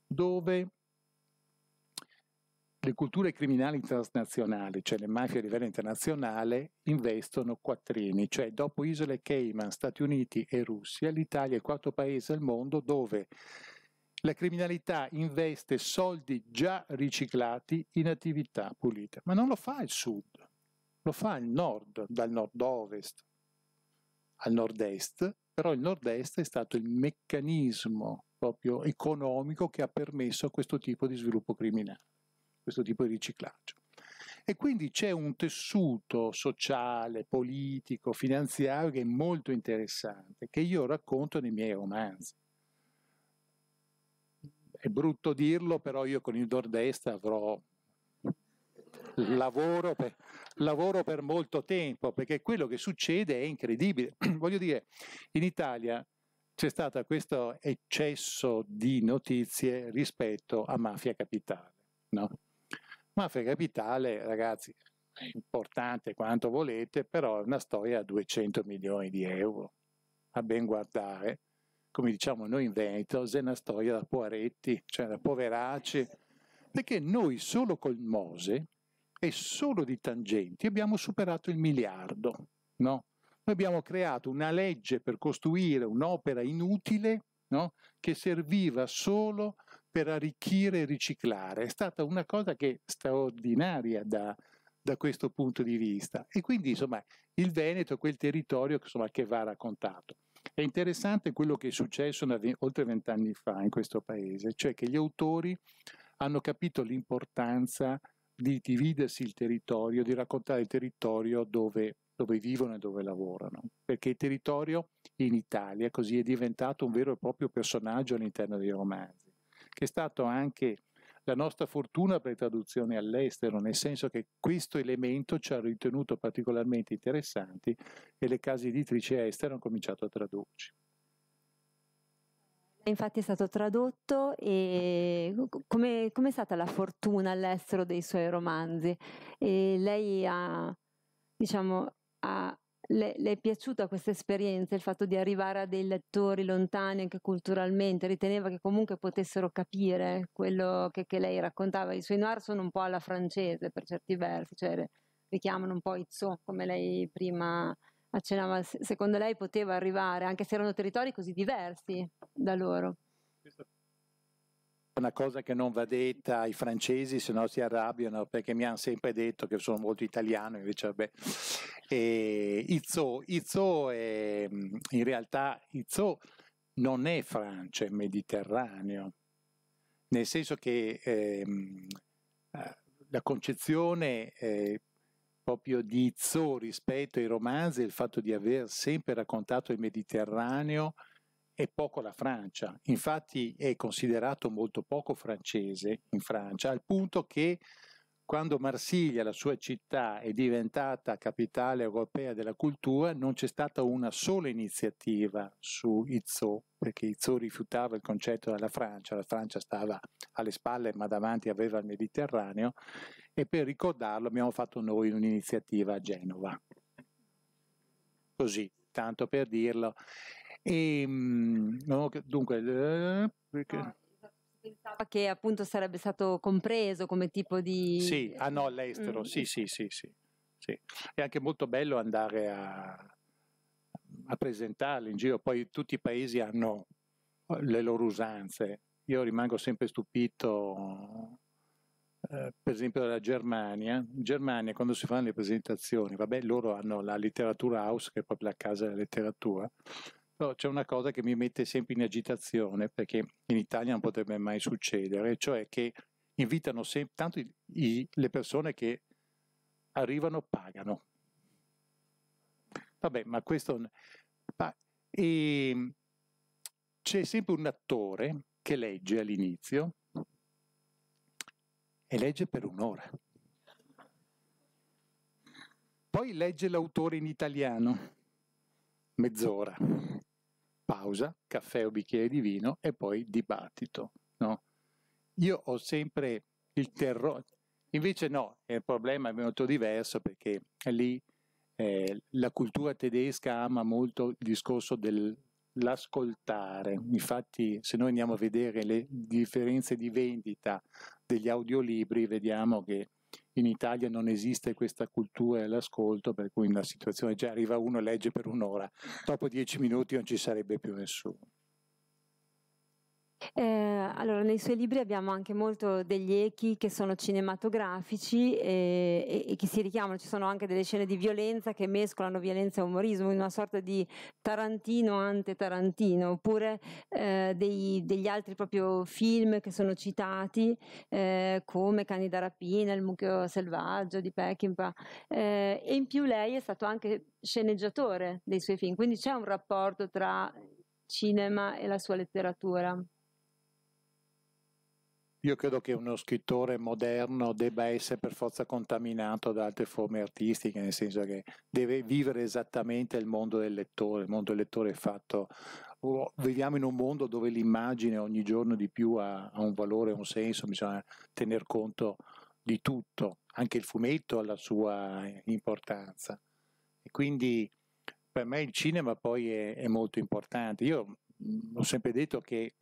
dove le culture criminali transnazionali, cioè le mafie a livello internazionale, investono quattrini, cioè dopo Isole Cayman, Stati Uniti e Russia, l'Italia è il quarto paese al mondo dove la criminalità investe soldi già riciclati in attività pulite, ma non lo fa il sud, lo fa il nord, dal nord-ovest al nord-est, però il nord-est è stato il meccanismo proprio economico che ha permesso questo tipo di sviluppo criminale, questo tipo di riciclaggio. E quindi c'è un tessuto sociale, politico, finanziario che è molto interessante, che io racconto nei miei romanzi è brutto dirlo, però io con il Nord-Est avrò lavoro per, lavoro per molto tempo, perché quello che succede è incredibile. [CLEARS THROAT] Voglio dire, in Italia c'è stato questo eccesso di notizie rispetto a Mafia Capitale. No? Mafia Capitale, ragazzi, è importante quanto volete, però è una storia a 200 milioni di euro a ben guardare come diciamo noi in Veneto, è una storia da poveretti, cioè da poveracci, perché noi solo col Mose e solo di tangenti abbiamo superato il miliardo, no? Noi abbiamo creato una legge per costruire un'opera inutile no? che serviva solo per arricchire e riciclare. È stata una cosa che straordinaria da, da questo punto di vista. E quindi, insomma, il Veneto è quel territorio insomma, che va raccontato. È interessante quello che è successo oltre vent'anni fa in questo paese, cioè che gli autori hanno capito l'importanza di dividersi il territorio, di raccontare il territorio dove, dove vivono e dove lavorano, perché il territorio in Italia così è diventato un vero e proprio personaggio all'interno dei romanzi, che è stato anche la nostra fortuna per le traduzioni all'estero, nel senso che questo elemento ci ha ritenuto particolarmente interessanti e le case editrici estere hanno cominciato a tradurci. Infatti è stato tradotto e come, come è stata la fortuna all'estero dei suoi romanzi? E lei ha, diciamo, ha le, le, è piaciuta questa esperienza, il fatto di arrivare a dei lettori lontani anche culturalmente, riteneva che comunque potessero capire quello che, che lei raccontava. I suoi noir sono un po' alla francese per certi versi, cioè richiamano un po' Izzo, come lei prima accennava. Secondo lei poteva arrivare, anche se erano territori così diversi da loro una cosa che non va detta ai francesi, se no si arrabbiano perché mi hanno sempre detto che sono molto italiano, invece vabbè. E Izzo, Izzo è, in realtà Izzo non è Francia, è Mediterraneo, nel senso che ehm, eh, la concezione proprio di Izzo rispetto ai romanzi, è il fatto di aver sempre raccontato il Mediterraneo, e poco la Francia, infatti è considerato molto poco francese in Francia, al punto che quando Marsiglia, la sua città, è diventata capitale europea della cultura, non c'è stata una sola iniziativa su Izzo, perché Izzo rifiutava il concetto della Francia, la Francia stava alle spalle ma davanti aveva il Mediterraneo e per ricordarlo abbiamo fatto noi un'iniziativa a Genova. Così, tanto per dirlo. E, ehm, no, dunque, eh, perché... Ah, pensava che appunto sarebbe stato compreso come tipo di... Sì, ah no, all'estero, mm. sì, sì, sì, sì, sì. È anche molto bello andare a, a presentarli in giro, poi tutti i paesi hanno eh, le loro usanze. Io rimango sempre stupito, eh, per esempio, dalla Germania. In Germania, quando si fanno le presentazioni, vabbè, loro hanno la letteratura house, che è proprio la casa della letteratura, però c'è una cosa che mi mette sempre in agitazione, perché in Italia non potrebbe mai succedere, cioè che invitano sempre, tanto i, i, le persone che arrivano pagano. Vabbè, ma questo... Ma, e, ehm, c'è sempre un attore che legge all'inizio e legge per un'ora. Poi legge l'autore in italiano, mezz'ora pausa, caffè o bicchiere di vino e poi dibattito. No? Io ho sempre il terrore, invece no, il problema è molto diverso perché lì eh, la cultura tedesca ama molto il discorso dell'ascoltare, infatti se noi andiamo a vedere le differenze di vendita degli audiolibri vediamo che in Italia non esiste questa cultura dell'ascolto, per cui la situazione già cioè arriva uno e legge per un'ora, dopo dieci minuti non ci sarebbe più nessuno. Eh, allora, nei suoi libri abbiamo anche molto degli echi che sono cinematografici e, eh, e, e, che si richiamano, ci sono anche delle scene di violenza che mescolano violenza e umorismo, in una sorta di Tarantino ante Tarantino, oppure eh, dei, degli altri proprio film che sono citati eh, come Cani da rapina, Il mucchio selvaggio di Peckinpah eh, e in più lei è stato anche sceneggiatore dei suoi film, quindi c'è un rapporto tra cinema e la sua letteratura. Io credo che uno scrittore moderno debba essere per forza contaminato da altre forme artistiche, nel senso che deve vivere esattamente il mondo del lettore. Il mondo del lettore è fatto. viviamo in un mondo dove l'immagine ogni giorno di più ha, ha un valore, un senso, bisogna tener conto di tutto, anche il fumetto ha la sua importanza. E quindi per me il cinema poi è, è molto importante. Io ho sempre detto che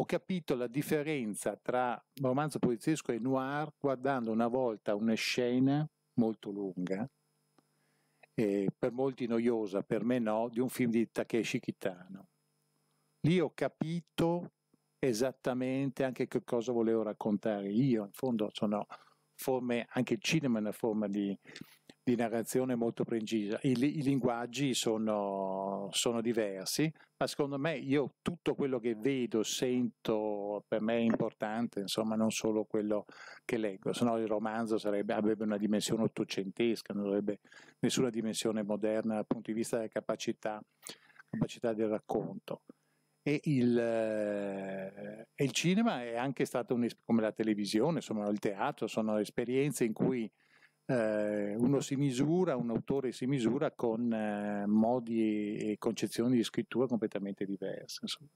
ho capito la differenza tra romanzo poliziesco e noir guardando una volta una scena molto lunga, eh, per molti noiosa, per me no, di un film di Takeshi Kitano. Lì ho capito esattamente anche che cosa volevo raccontare io, in fondo sono forme, anche il cinema è una forma di, di narrazione molto precisa, I, i linguaggi sono, sono, diversi, ma secondo me io tutto quello che vedo, sento, per me è importante, insomma non solo quello che leggo, se no il romanzo sarebbe, avrebbe una dimensione ottocentesca, non avrebbe nessuna dimensione moderna dal punto di vista della capacità, capacità del racconto e il, eh, e il, cinema è anche stato un, come la televisione, sono il teatro, sono esperienze in cui eh, uno si misura, un autore si misura con eh, modi e concezioni di scrittura completamente diverse. Insomma.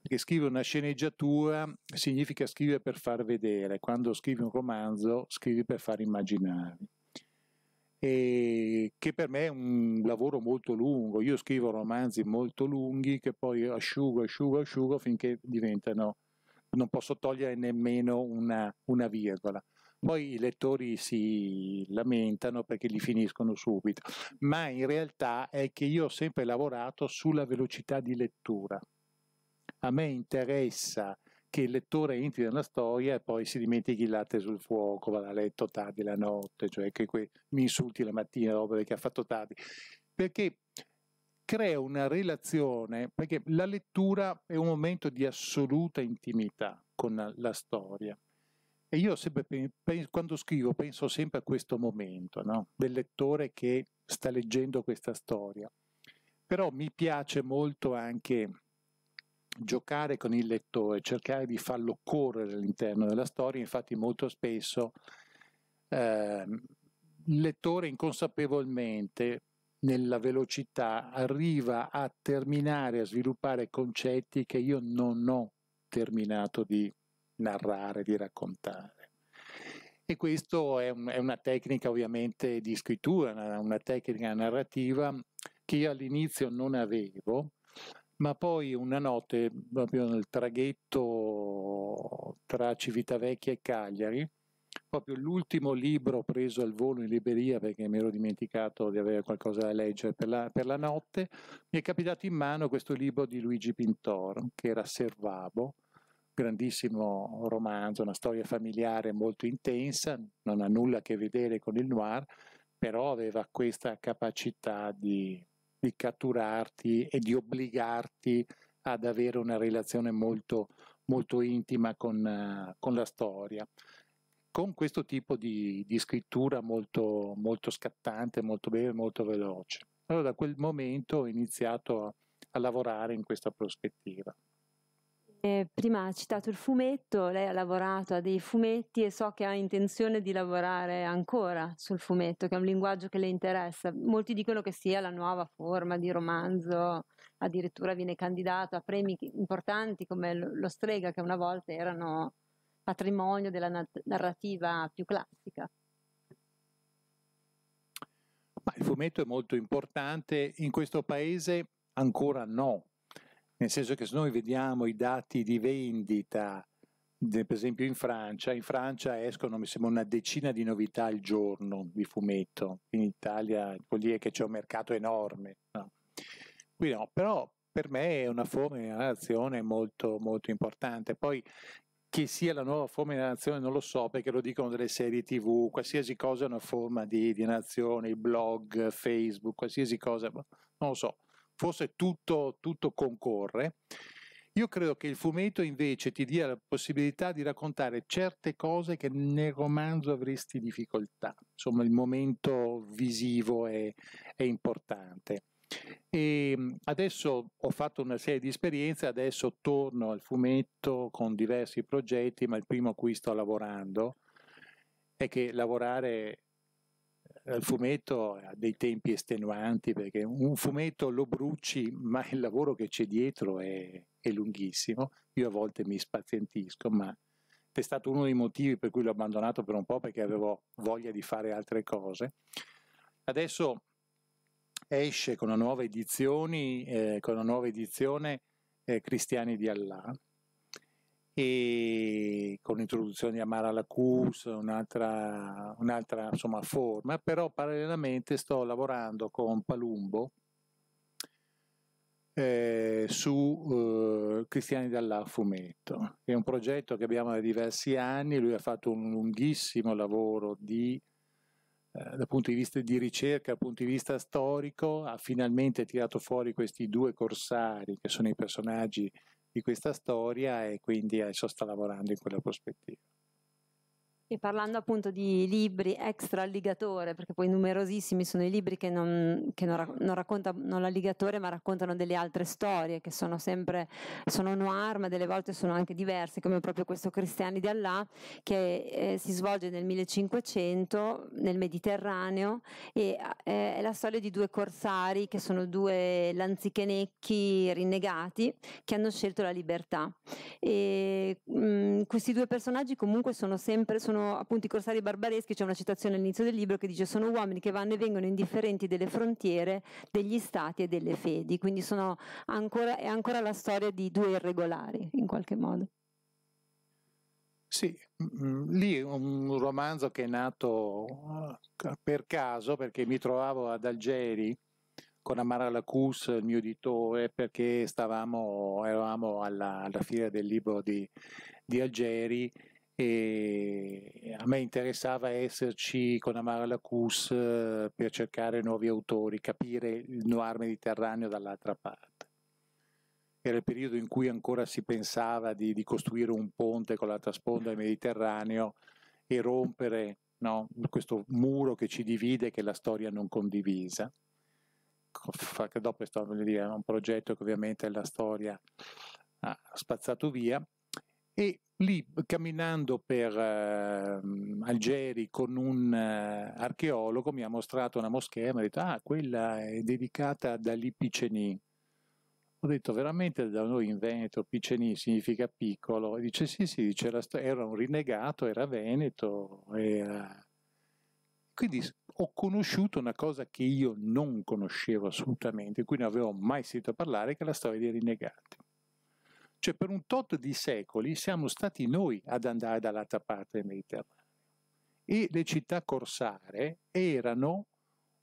Perché scrivere una sceneggiatura significa scrivere per far vedere, quando scrivi un romanzo scrivi per far immaginare e che per me è un lavoro molto lungo. Io scrivo romanzi molto lunghi che poi asciugo, asciugo, asciugo finché diventano, non posso togliere nemmeno una, una virgola. Poi i lettori si lamentano perché li finiscono subito, ma in realtà è che io ho sempre lavorato sulla velocità di lettura. A me interessa che il lettore entri nella storia e poi si dimentichi il latte sul fuoco, vada a letto tardi la notte, cioè che que- mi insulti la mattina dopo perché ha fatto tardi. Perché crea una relazione, perché la lettura è un momento di assoluta intimità con la storia. E io sempre, quando scrivo penso sempre a questo momento no? del lettore che sta leggendo questa storia. Però mi piace molto anche giocare con il lettore, cercare di farlo correre all'interno della storia, infatti molto spesso eh, il lettore inconsapevolmente nella velocità arriva a terminare, a sviluppare concetti che io non ho terminato di narrare, di raccontare. E questa è, un, è, una tecnica ovviamente di scrittura, una, una tecnica narrativa che io all'inizio non avevo, ma poi una notte, proprio nel traghetto tra Civitavecchia e Cagliari, proprio l'ultimo libro preso al volo in libreria perché mi ero dimenticato di avere qualcosa da leggere per la, per la notte, mi è capitato in mano questo libro di Luigi Pintor, che era Servabo, grandissimo romanzo, una storia familiare molto intensa, non ha nulla a che vedere con il noir, però aveva questa capacità di di catturarti e di obbligarti ad avere una relazione molto, molto intima con, uh, con la storia. Con questo tipo di, di scrittura molto, molto, scattante, molto breve, molto veloce. Allora da quel momento ho iniziato a, a lavorare in questa prospettiva. Eh, prima ha citato il fumetto, lei ha lavorato a dei fumetti e so che ha intenzione di lavorare ancora sul fumetto, che è un linguaggio che le interessa. Molti dicono che sia la nuova forma di romanzo, addirittura viene candidato a premi importanti come lo Strega, che una volta erano patrimonio della narrativa più classica. Ma il fumetto è molto importante, in questo paese ancora no nel senso che se noi vediamo i dati di vendita, per esempio in Francia, in Francia escono mi sembra una decina di novità al giorno di fumetto, in Italia vuol dire che c'è un mercato enorme. No? Qui no, però per me è una forma di narrazione molto, molto importante. Poi che sia la nuova forma di narrazione non lo so perché lo dicono delle serie tv, qualsiasi cosa è una forma di, di narrazione, i blog, Facebook, qualsiasi cosa, non lo so forse tutto, tutto concorre. Io credo che il fumetto invece ti dia la possibilità di raccontare certe cose che nel romanzo avresti difficoltà. Insomma, il momento visivo è, è importante. E ehm, adesso ho fatto una serie di esperienze, adesso torno al fumetto con diversi progetti, ma il primo a cui sto lavorando è che lavorare eh, il fumetto ha dei tempi estenuanti perché un fumetto lo bruci, ma il lavoro che c'è dietro è, è lunghissimo. Io a volte mi spazientisco, ma è stato uno dei motivi per cui l'ho abbandonato per un po' perché avevo voglia di fare altre cose. Adesso esce con una nuova edizione, eh, una nuova edizione eh, Cristiani di Allah, e con l'introduzione di Amara Lacus, un'altra, un'altra insomma, forma, però parallelamente sto lavorando con Palumbo eh, su eh, Cristiani dalla Fumetto, è un progetto che abbiamo da diversi anni, lui ha fatto un lunghissimo lavoro di eh, dal punto di vista di ricerca, dal punto di vista storico, ha finalmente tirato fuori questi due corsari che sono i personaggi di questa storia e quindi adesso eh, sta lavorando in quella prospettiva. E parlando appunto di libri extra alligatore, perché poi numerosissimi sono i libri che non, che non, rac- non raccontano l'alligatore, ma raccontano delle altre storie che sono sempre sono noir, ma delle volte sono anche diverse, come proprio questo Cristiani di Allah che eh, si svolge nel 1500 nel Mediterraneo e eh, è la storia di due corsari che sono due lanzichenecchi rinnegati che hanno scelto la libertà. E, mh, mm, questi due personaggi comunque sono sempre sono sono appunto i corsari barbareschi, c'è una citazione all'inizio del libro che dice sono uomini che vanno e vengono indifferenti delle frontiere, degli stati e delle fedi, quindi ancora, è ancora la storia di due irregolari in qualche modo. Sì, mm, mm, lì è un romanzo che è nato eh, per caso perché mi trovavo ad Algeri con Amara Lacus, il mio editore, perché stavamo, eravamo alla, alla fiera del libro di, di Algeri e a me interessava esserci con Amara Lacus eh, per cercare nuovi autori, capire il noir mediterraneo dall'altra parte. Era il periodo in cui ancora si pensava di, di costruire un ponte con l'altra sponda del Mediterraneo e rompere no, questo muro che ci divide, che è la storia non condivisa. Dopo è stato dire, un progetto che ovviamente la storia ha spazzato via, e lì camminando per eh, Algeri con un eh, archeologo mi ha mostrato una moschea e mi ha detto ah quella è dedicata ad Ali Piceni ho detto veramente da noi in Veneto Piceni significa piccolo e dice sì sì era, era un rinnegato era veneto era... quindi ho conosciuto una cosa che io non conoscevo assolutamente, di cui non avevo mai sentito parlare, che è la storia dei rinnegati. Cioè per un tot di secoli siamo stati noi ad andare dall'altra parte del Mediterraneo e le città corsare erano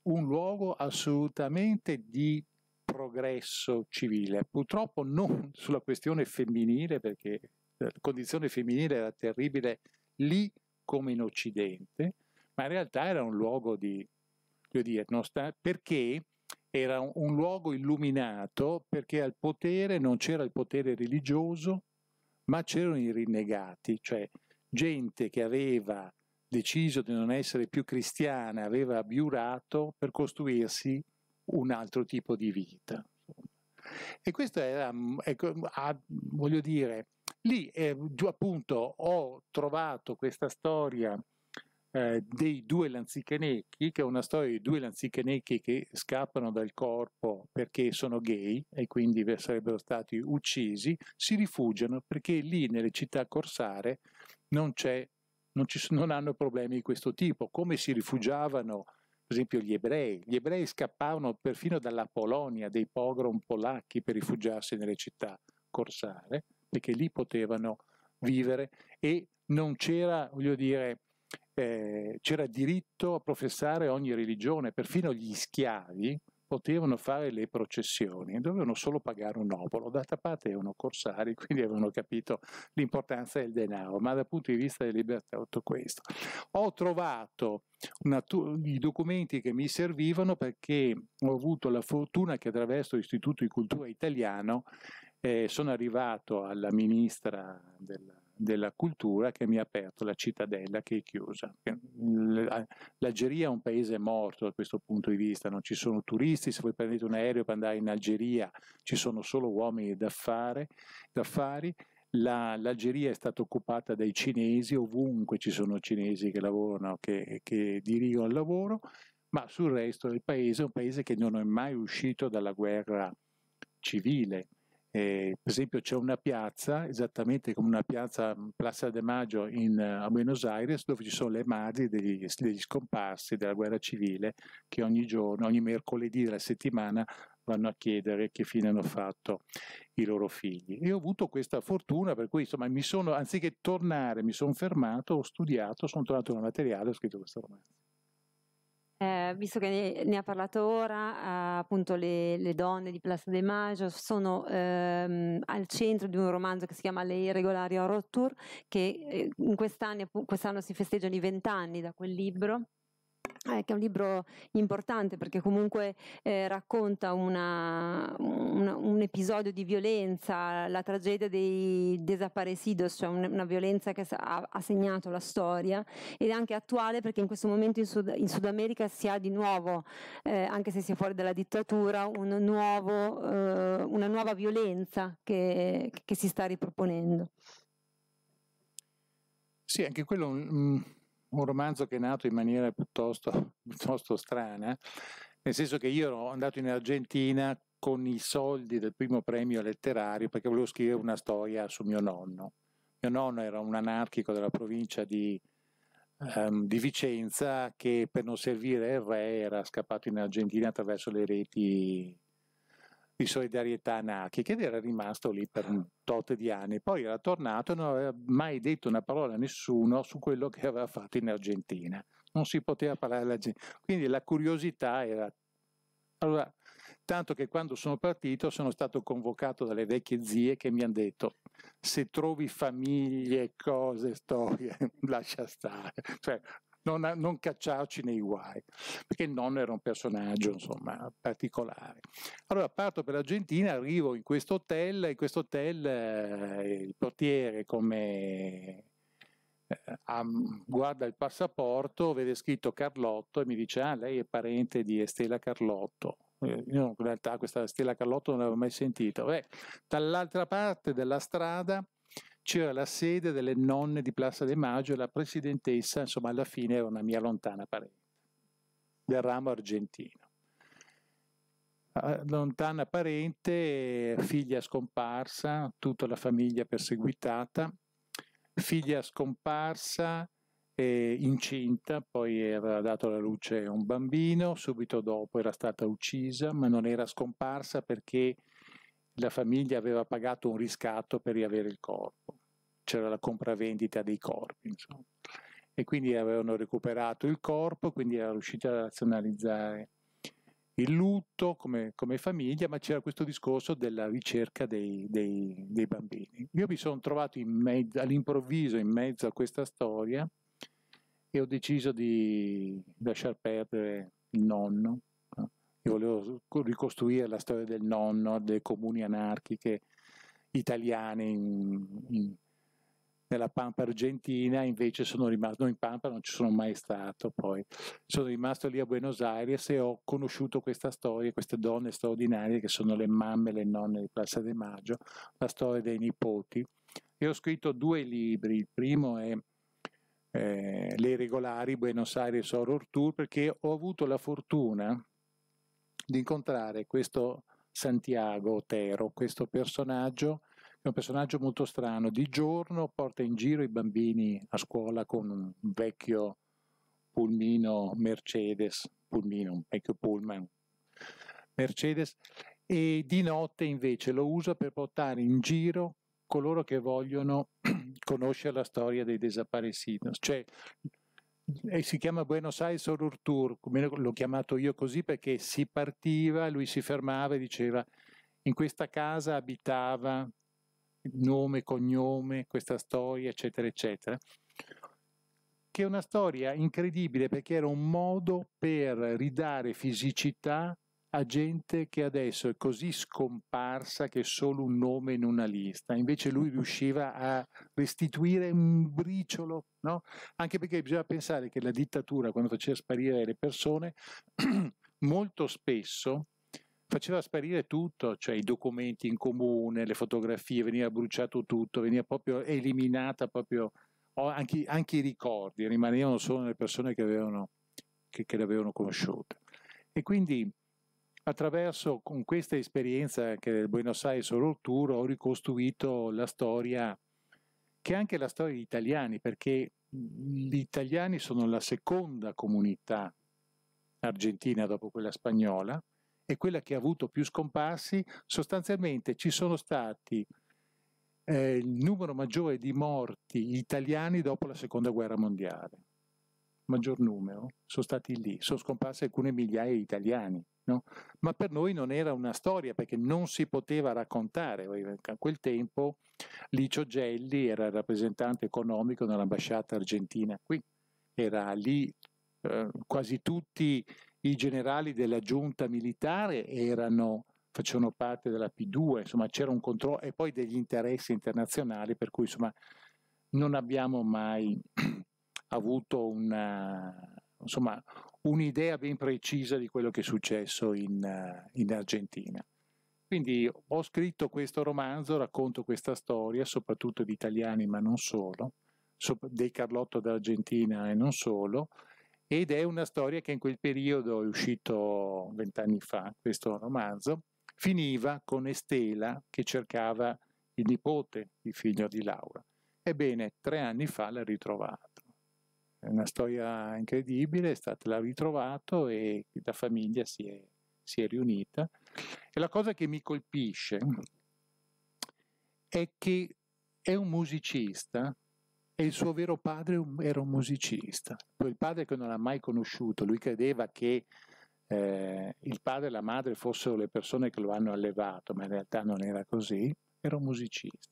un luogo assolutamente di progresso civile, purtroppo non sulla questione femminile perché la condizione femminile era terribile lì come in Occidente, ma in realtà era un luogo di, voglio dire, sta, perché era un, luogo illuminato perché al potere non c'era il potere religioso, ma c'erano i rinnegati, cioè gente che aveva deciso di non essere più cristiana, aveva abiurato per costruirsi un altro tipo di vita. E questo era, ecco, a, voglio dire, lì eh, appunto ho trovato questa storia eh, dei due lanzichenecchi, che è una storia di due lanzichenecchi che scappano dal corpo perché sono gay e quindi sarebbero stati uccisi, si rifugiano perché lì nelle città corsare non, non, ci, non hanno problemi di questo tipo, come si rifugiavano per esempio gli ebrei. Gli ebrei scappavano perfino dalla Polonia, dei pogrom polacchi per rifugiarsi nelle città corsare, perché lì potevano vivere e non c'era, voglio dire, eh, c'era diritto a professare ogni religione, perfino gli schiavi potevano fare le processioni, dovevano solo pagare un obolo. D'altra parte erano corsari, [LAUGHS] quindi avevano capito l'importanza del denaro, ma dal punto di vista delle libertà tutto questo. Ho trovato tu- i documenti che mi servivano perché ho avuto la fortuna che attraverso l'Istituto di Cultura Italiano eh, sono arrivato alla ministra della della cultura che mi ha aperto la cittadella che è chiusa. L'Algeria è un paese morto da questo punto di vista, non ci sono turisti, se voi prendete un aereo per andare in Algeria ci sono solo uomini d'affari, la, L'Algeria è stata occupata dai cinesi, ovunque ci sono cinesi che lavorano, che, che dirigono il lavoro, ma sul resto del paese è un paese che non è mai uscito dalla guerra civile. Eh, per esempio c'è una piazza, esattamente come una piazza mhmm, Plaza de Maggio in, a Buenos Aires, dove ci sono le madri degli, degli scomparsi della guerra civile che ogni giorno, ogni mercoledì della settimana vanno a chiedere che fine hanno fatto i loro figli. E ho avuto questa fortuna per cui insomma mi sono, anziché tornare, mi sono fermato, ho studiato, sono tornato nel materiale e ho scritto questo romanzo. Eh, visto che ne, ne, ha parlato ora, eh, appunto le, le, donne di Place de Maggio sono ehm, al centro di un romanzo che si chiama Le irregolari a Rottur, che eh, in quest'anno, quest'anno si festeggiano i vent'anni da quel libro eh, è un libro importante perché comunque eh, racconta una, una, un episodio di violenza, la tragedia dei desaparecidos, cioè un, una violenza che ha, ha, segnato la storia ed è anche attuale perché in questo momento in Sud, in Sud America si ha di nuovo, eh, anche se si è fuori dalla dittatura, un nuovo, eh, una nuova violenza che, che, si sta riproponendo. Sì, anche quello... Mh mm, un romanzo che è nato in maniera piuttosto, [LAUGHS] piuttosto strana, nel senso che io ero andato in Argentina con i soldi del primo premio letterario perché volevo scrivere una storia su mio nonno. Mio nonno era un anarchico della provincia di, um, di Vicenza che per non servire il re era scappato in Argentina attraverso le reti di solidarietà anarchica ed era rimasto lì per un tot di anni. Poi era tornato e non aveva mai detto una parola a nessuno su quello che aveva fatto in Argentina. Non si poteva parlare gente. Quindi la curiosità era... Allora, tanto che quando sono partito sono stato convocato dalle vecchie zie che mi hanno detto se trovi famiglie, cose, storie, [LAUGHS] lascia stare. Cioè, non, non cacciarci nei guai, perché il nonno era un personaggio insomma, particolare. Allora parto per l'Argentina, arrivo in questo hotel, in questo hotel eh, il portiere come eh, guarda il passaporto, vede scritto Carlotto e mi dice: Ah, lei è parente di Estela Carlotto. Eh, io in realtà questa Estela Carlotto non l'avevo mai sentita. Beh, dall'altra parte della strada c'era la sede delle nonne di Plaza de Maggio e la presidentessa, insomma, alla fine era una mia lontana parente del ramo argentino. Ah, lontana parente, figlia scomparsa, tutta la famiglia perseguitata, figlia scomparsa, eh, incinta, poi era dato alla luce un bambino, subito dopo era stata uccisa, ma non era scomparsa perché la famiglia aveva pagato un riscatto per riavere il corpo c'era la compravendita dei corpi, insomma. E quindi avevano recuperato il corpo, quindi erano riusciti a razionalizzare il lutto come, come, famiglia, ma c'era questo discorso della ricerca dei, dei, dei bambini. Io mi sono trovato mezzo, all'improvviso in mezzo a questa storia e ho deciso di lasciar perdere il nonno. Io volevo ricostruire la storia del nonno, delle comuni anarchiche italiane in, in nella Pampa argentina, invece sono rimasto, no, in Pampa non ci sono mai stato poi, sono rimasto lì a Buenos Aires e ho conosciuto questa storia, queste donne straordinarie che sono le mamme, e le nonne di Plaza de Maggio, la storia dei nipoti. E ho scritto due libri, il primo è eh, Le regolari Buenos Aires Horror Tour, perché ho avuto la fortuna di incontrare questo Santiago Otero, questo personaggio è un personaggio molto strano. Di giorno porta in giro i bambini a scuola con un vecchio pulmino Mercedes, pulmino, un vecchio pullman Mercedes, e di notte invece lo usa per portare in giro coloro che vogliono [CLEARS THROAT] conoscere la storia dei desaparecidos. Cioè, si chiama Buenos Aires Horror Tour, come l'ho chiamato io così perché si partiva, lui si fermava e diceva in questa casa abitava nome, cognome, questa storia, eccetera, eccetera, che è una storia incredibile perché era un modo per ridare fisicità a gente che adesso è così scomparsa che è solo un nome in una lista. Invece lui [LAUGHS] riusciva a restituire un briciolo, no? anche perché bisogna pensare che la dittatura, quando faceva sparire le persone, [CLEARS THROAT] molto spesso faceva sparire tutto, cioè i documenti in comune, le fotografie, veniva bruciato tutto, veniva proprio eliminata proprio, anche, anche, i ricordi, rimanevano solo le persone che, avevano, che, che le avevano E quindi attraverso con questa esperienza che è Buenos Aires Road Tour ho ricostruito la storia, che è anche la storia degli italiani, perché gli italiani sono la seconda comunità argentina dopo quella spagnola è quella che ha avuto più scomparsi, sostanzialmente ci sono stati eh, il numero maggiore di morti italiani dopo la seconda guerra mondiale. Maggior numero sono stati lì, sono scomparsi alcune migliaia di italiani. No? Ma per noi non era una storia perché non si poteva raccontare. A quel tempo Licio Gelli era il rappresentante economico dell'ambasciata argentina qui, era lì eh, quasi tutti i generali della giunta militare erano, facevano parte della P2, insomma c'era un controllo e poi degli interessi internazionali per cui insomma non abbiamo mai [CLEARS THROAT] avuto una, insomma, un'idea ben precisa di quello che è successo in, in Argentina. Quindi ho scritto questo romanzo, racconto questa storia, soprattutto di italiani ma non solo, dei Carlotto d'Argentina e non solo, ed è una storia che in quel periodo, è uscito vent'anni fa questo romanzo, finiva con Estela che cercava il nipote, il figlio di Laura. Ebbene, tre anni fa l'ha ritrovato. È una storia incredibile, è stata, l'ha ritrovato e la famiglia si è, si è riunita. E la cosa che mi colpisce è che è un musicista e il suo vero padre era un musicista, quel padre che non ha mai conosciuto, lui credeva che eh, il padre e la madre fossero le persone che lo hanno allevato, ma in realtà non era così, era un musicista.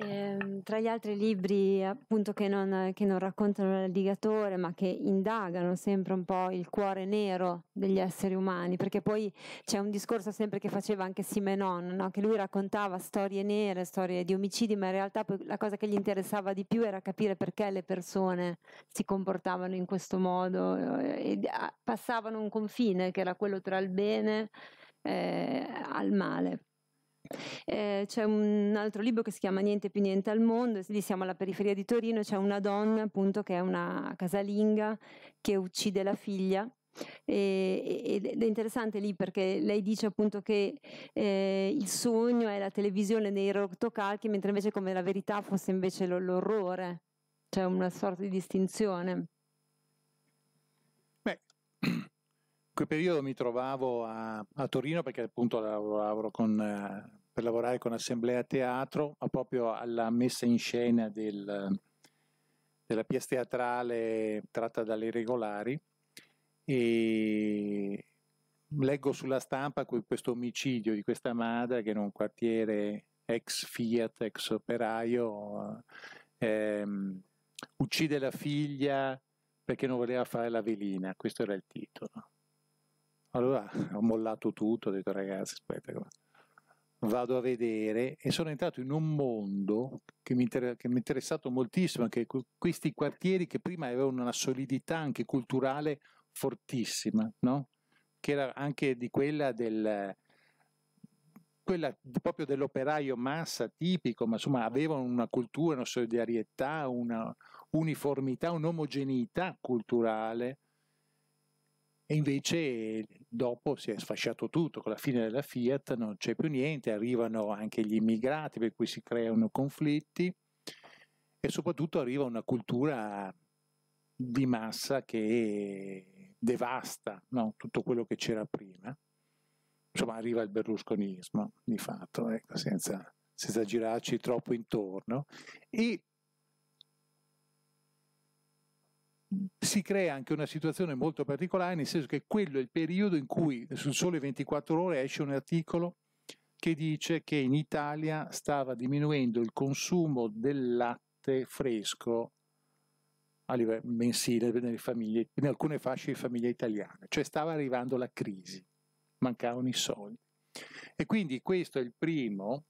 Eh, tra gli altri libri appunto che non, che non raccontano l'alligatore ma che indagano sempre un po' il cuore nero degli esseri umani perché poi c'è un discorso sempre che faceva anche Simenon no? che lui raccontava storie nere, storie di omicidi ma in realtà poi la cosa che gli interessava di più era capire perché le persone si comportavano in questo modo e eh, ah, passavano un confine che era quello tra il bene eh, al male eh, c'è un altro libro che si chiama Niente più niente al mondo, lì siamo alla periferia di Torino, c'è una donna appunto che è una casalinga che uccide la figlia ed è interessante lì perché lei dice appunto che eh, il sogno è la televisione nei rotocalchi, mentre invece come la verità fosse invece l'orrore, cioè una sorta di distinzione. Beh, in quel periodo mi trovavo a, a Torino perché appunto lavoravo con eh, per lavorare con Assemblea Teatro, ma proprio alla messa in scena del, della pièce teatrale tratta dalle regolari. E leggo sulla stampa questo omicidio di questa madre che in un quartiere ex Fiat, ex operaio, ehm, uccide la figlia perché non voleva fare la velina, questo era il titolo. Allora ho mollato tutto, ho detto ragazzi, aspetta, vado a vedere e sono entrato in un mondo che mi, inter- che mi è interessato moltissimo, anche questi quartieri che prima avevano una solidità anche culturale fortissima, no? che era anche di quella del, quella proprio dell'operaio massa tipico, ma insomma avevano una cultura, una solidarietà, una uniformità, un'omogeneità culturale. E invece dopo si è sfasciato tutto, con la fine della Fiat non c'è più niente, arrivano anche gli immigrati per cui si creano conflitti e soprattutto arriva una cultura di massa che devasta no? tutto quello che c'era prima. Insomma, arriva il berlusconismo, di fatto, ecco, senza, senza girarci troppo intorno. E si crea anche una situazione molto particolare, nel senso che quello è il periodo in cui sul Sole 24 ore esce un articolo che dice che in Italia stava diminuendo il consumo del latte fresco a livello mensile nelle famiglie, in alcune fasce di famiglie italiane, cioè stava arrivando la crisi, mancavano i soldi. E quindi questo è il primo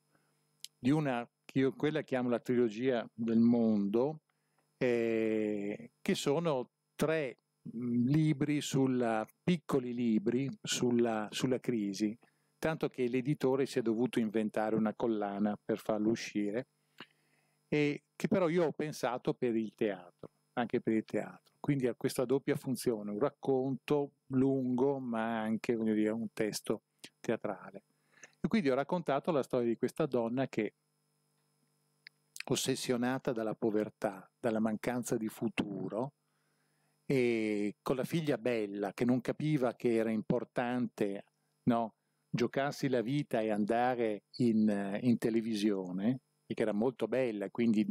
di una che io quella chiamo la trilogia del mondo, eh, che sono tre mm, libri sulla, piccoli libri sulla, sulla crisi, tanto che l'editore si è dovuto inventare una collana per farlo uscire, e che però io ho pensato per il teatro, anche per il teatro. Quindi ha questa doppia funzione, un racconto lungo ma anche dire, un testo teatrale. E quindi ho raccontato la storia di questa donna che ossessionata dalla povertà, dalla mancanza di futuro, e con la figlia bella che non capiva che era importante no, giocarsi la vita e andare in, in televisione, e che era molto bella, quindi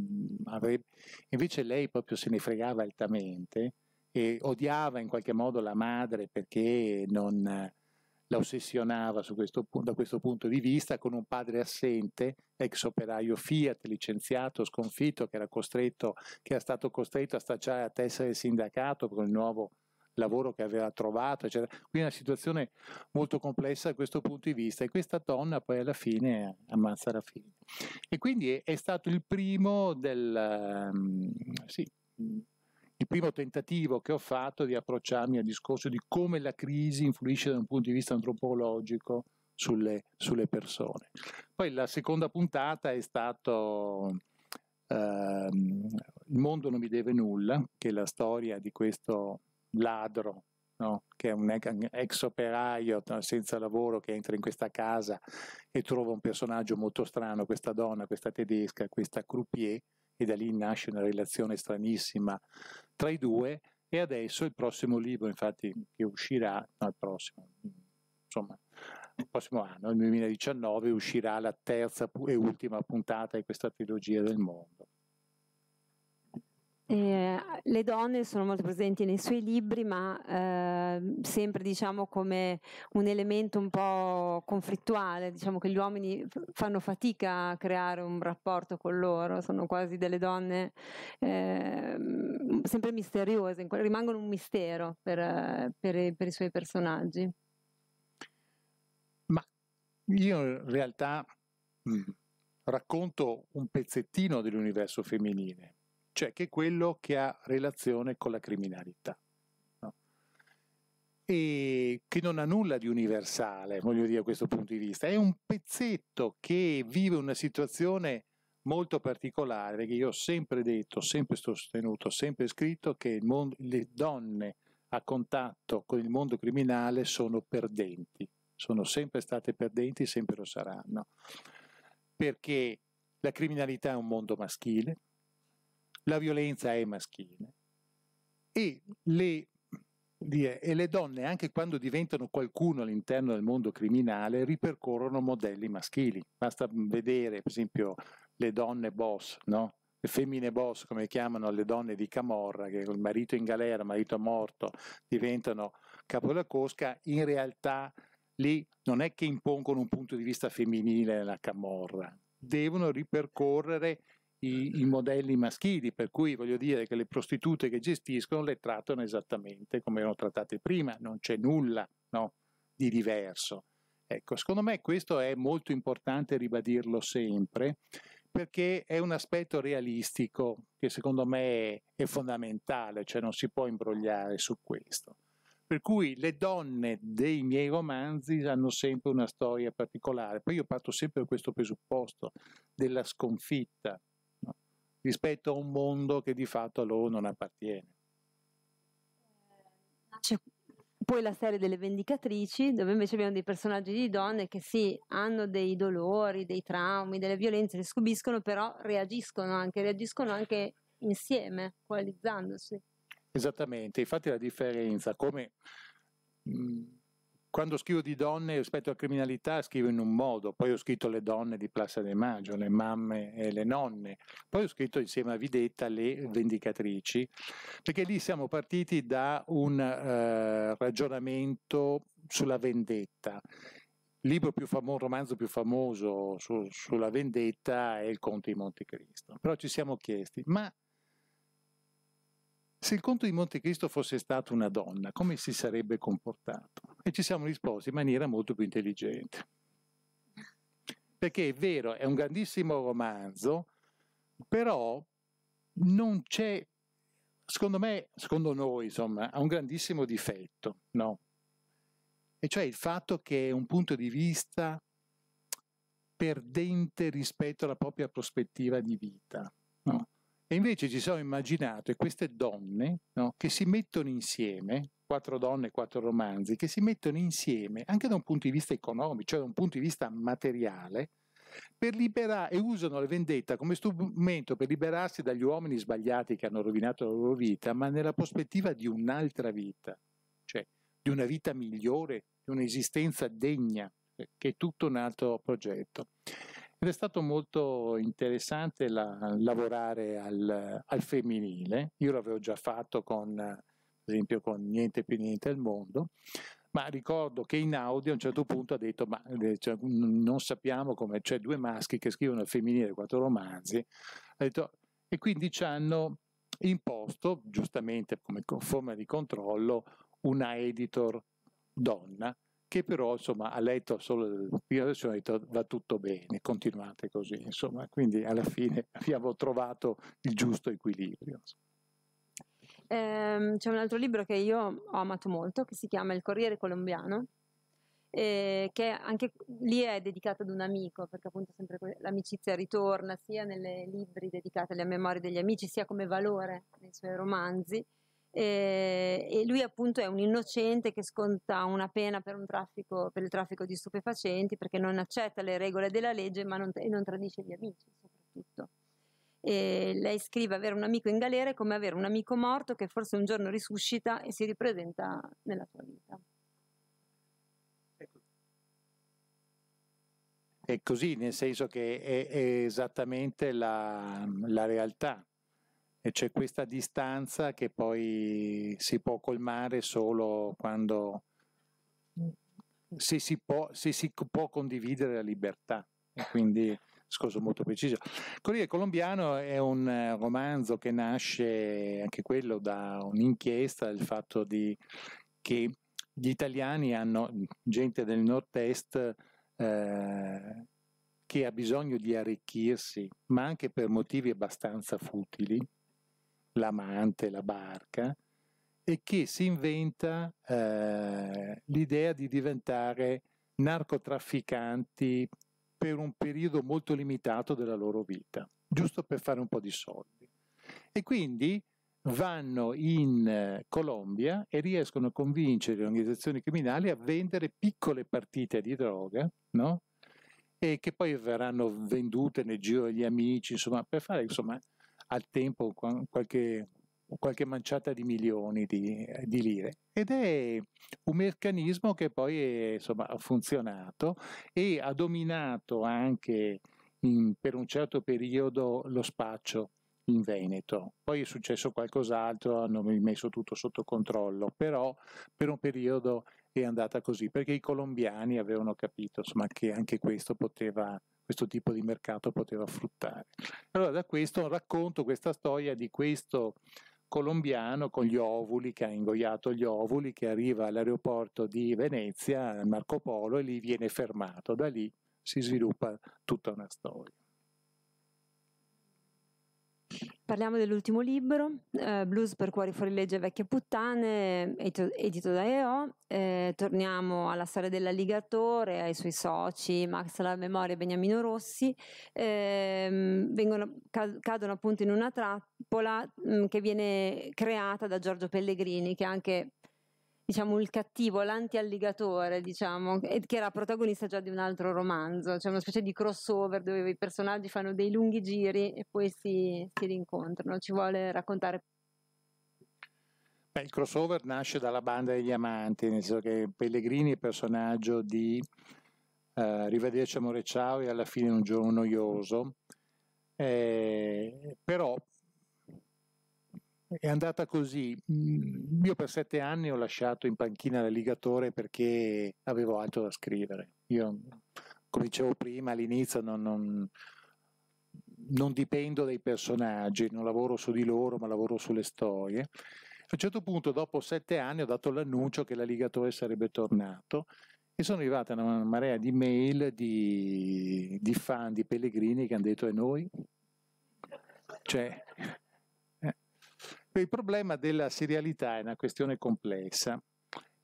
avrebbe... invece lei proprio se ne fregava altamente e odiava in qualche modo la madre perché non, la ossessionava questo, da questo punto di vista con un padre assente, ex operaio Fiat, licenziato, sconfitto, che era, costretto, che era stato costretto a stacciare a testa del sindacato con il nuovo lavoro che aveva trovato, eccetera. Quindi una situazione molto complessa da questo punto di vista e questa donna poi alla fine ammazza la figlia. E quindi è, è stato il primo del... Um, sì, il primo tentativo che ho fatto di approcciarmi al discorso di come la crisi influisce da un punto di vista antropologico sulle, sulle persone. Poi la seconda puntata è stato eh, Il mondo non mi deve nulla, che è la storia di questo ladro No? che è un ex operaio senza lavoro che entra in questa casa e trova un personaggio molto strano, questa donna, questa tedesca, questa croupier, e da lì nasce una relazione stranissima tra i due e adesso il prossimo libro, infatti, che uscirà, no, il prossimo, insomma, il prossimo anno, il 2019, uscirà la terza e ultima puntata di questa trilogia del mondo. Eh, le donne sono molto presenti nei suoi libri, ma eh, sempre diciamo come un elemento un po' conflittuale, diciamo che gli uomini fanno fatica a creare un rapporto con loro, sono quasi delle donne eh, sempre misteriose, rimangono un mistero per, per, per i suoi personaggi. Ma io in realtà mh, racconto un pezzettino dell'universo femminile cioè che è quello che ha relazione con la criminalità. No? E che non ha nulla di universale, voglio dire, da questo punto di vista. È un pezzetto che vive una situazione molto particolare, perché io ho sempre detto, sempre sostenuto, sempre scritto che mondo, le donne a contatto con il mondo criminale sono perdenti, sono sempre state perdenti, sempre lo saranno, perché la criminalità è un mondo maschile, la violenza è maschile e le, e le donne, anche quando diventano qualcuno all'interno del mondo criminale, ripercorrono modelli maschili. Basta vedere, per esempio, le donne boss, no? le femmine boss, come chiamano le donne di Camorra, che con il marito in galera, il marito morto, diventano capo della cosca, in realtà lì non è che impongono un punto di vista femminile nella Camorra, devono ripercorrere i, i, modelli maschili, per cui voglio dire che le prostitute che gestiscono le trattano esattamente come erano trattate prima, non c'è nulla no, di diverso. Ecco, secondo me questo è molto importante ribadirlo sempre, perché è un aspetto realistico che secondo me è fondamentale, cioè non si può imbrogliare su questo. Per cui le donne dei miei romanzi hanno sempre una storia particolare, poi io parto sempre da questo presupposto della sconfitta, rispetto a un mondo che di fatto a loro non appartiene. Eh, c'è poi la serie delle Vendicatrici, dove invece abbiamo dei personaggi di donne che sì, hanno dei dolori, dei traumi, delle violenze che subiscono, però reagiscono anche, reagiscono anche insieme, coalizzandosi. Esattamente, infatti la differenza, come mh, mm, quando scrivo di donne rispetto alla criminalità scrivo in un modo, poi ho scritto le donne di Plaza de Maggio, le mamme e le nonne, poi ho scritto insieme a Videtta le vendicatrici, perché lì siamo partiti da un eh, ragionamento sulla vendetta. Il libro più famoso, romanzo più famoso su, sulla vendetta è Il Conte di Montecristo. Però ci siamo chiesti, ma se il conte di Monte Cristo fosse stato una donna, come si sarebbe comportato? E ci siamo risposti in maniera molto più intelligente. Perché è vero, è un grandissimo romanzo, però non c'è, secondo me, secondo noi, insomma, ha un grandissimo difetto, no? E cioè il fatto che è un punto di vista perdente rispetto alla propria prospettiva di vita e invece ci sono immaginate queste donne no, che si mettono insieme, quattro donne, quattro romanzi, che si mettono insieme anche da un punto di vista economico, cioè da un punto di vista materiale, per liberare e usano la vendetta come strumento per liberarsi dagli uomini sbagliati che hanno rovinato la loro vita, ma nella prospettiva di un'altra vita, cioè di una vita migliore, di un'esistenza degna, eh, che è tutto un altro progetto. Ed è stato molto interessante la, lavorare al, al, femminile, io l'avevo già fatto con, ad esempio, con Niente più niente al mondo, ma ricordo che in audio a un certo punto ha detto ma eh, cioè, non sappiamo come, cioè due maschi che scrivono al femminile quattro romanzi, ha detto, e quindi ci hanno imposto, giustamente come forma di controllo, una editor donna che però insomma, ha letto solo la prima versione e ha detto va tutto bene, continuate così, insomma, quindi alla fine [LAUGHS] abbiamo trovato il giusto equilibrio. Eh, c'è un altro libro che io ho amato molto che si chiama Il Corriere Colombiano, eh, che anche lì è dedicato ad un amico, perché appunto sempre l'amicizia ritorna sia nei libri dedicati alle memorie degli amici, sia come valore nei suoi romanzi. Ehm, e lui appunto è un innocente che sconta una pena per, un traffico, per il traffico di stupefacenti perché non accetta le regole della legge ma non, non tradisce gli amici soprattutto. E lei scrive avere un amico in galera è come avere un amico morto che forse un giorno risuscita e si ripresenta nella tua vita. Ecco. È così, nel senso che è, è esattamente la, la realtà e c'è questa distanza che poi si può colmare solo quando se si può, se si può condividere la libertà. Quindi, scorso molto preciso. Corriere colombiano è un eh, romanzo che nasce anche quello da un'inchiesta, il fatto di, che gli italiani hanno gente del nord-est eh, che ha bisogno di arricchirsi, ma anche per motivi abbastanza futili, l'amante, la barca, e che si inventa eh, l'idea di diventare narcotrafficanti per un periodo molto limitato della loro vita, giusto per fare un po' di soldi. E quindi vanno in eh, Colombia e riescono a convincere le organizzazioni criminali a vendere piccole partite di droga, no? E che poi verranno vendute nel giro degli amici, insomma, per fare insomma, al tempo qualche, qualche manciata di milioni di, di, lire. Ed è un meccanismo che poi è, insomma, ha funzionato e ha dominato anche in, per un certo periodo lo spaccio in Veneto. Poi è successo qualcos'altro, hanno messo tutto sotto controllo, però per un periodo è andata così, perché i colombiani avevano capito insomma, che anche questo poteva questo tipo di mercato poteva fruttare. Allora da questo racconto questa storia di questo colombiano con gli ovuli, che ha ingoiato gli ovuli, che arriva all'aeroporto di Venezia, Marco Polo, e lì viene fermato. Da lì si sviluppa tutta una storia. Parliamo dell'ultimo libro, eh, Blues per cuori fuori legge e vecchie puttane, edito, edito da EO. Eh, torniamo alla storia dell'alligatore, ai suoi soci, Max alla memoria e Beniamino Rossi. Eh, vengono, cadono appunto in una trappola mh, mm, che viene creata da Giorgio Pellegrini, che è anche diciamo, il cattivo, l'anti-alligatore, diciamo, che era protagonista già di un altro romanzo, cioè una specie di crossover dove i personaggi fanno dei lunghi giri e poi si, si rincontrano. Ci vuole raccontare. Beh, il crossover nasce dalla banda degli amanti, nel senso che Pellegrini è personaggio di eh, Rivederci Amore Ciao e alla fine un giorno noioso. Eh, però è andata così. Mm, io per sette anni ho lasciato in panchina la Ligatore perché avevo altro da scrivere. Io, come dicevo prima, all'inizio non, non, non dipendo dai personaggi, non lavoro su di loro, ma lavoro sulle storie. A un certo punto, dopo sette anni, ho dato l'annuncio che la Ligatore sarebbe tornato e sono arrivata una marea di mail di, di fan, di pellegrini che hanno detto E noi. Cioè, il problema della serialità è una questione complessa.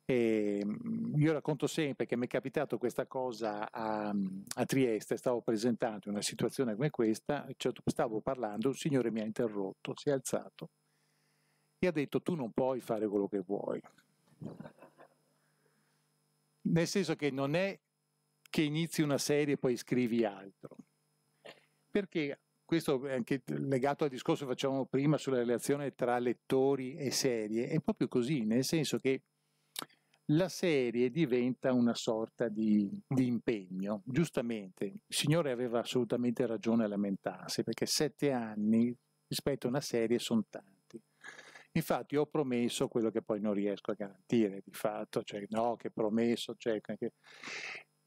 E ehm, io racconto sempre che mi è capitato questa cosa a, a, Trieste, stavo presentando una situazione come questa, cioè stavo parlando, un signore mi ha interrotto, si è alzato e ha detto tu non puoi fare quello che vuoi. Nel senso che non è che inizi una serie e poi scrivi altro, perché questo è anche legato al discorso che facevamo prima sulla relazione tra lettori e serie, è proprio così, nel senso che la serie diventa una sorta di, di, impegno. Giustamente, il signore aveva assolutamente ragione a lamentarsi, perché sette anni rispetto a una serie sono tanti. Infatti ho promesso quello che poi non riesco a garantire di fatto, cioè no, che promesso, cioè, che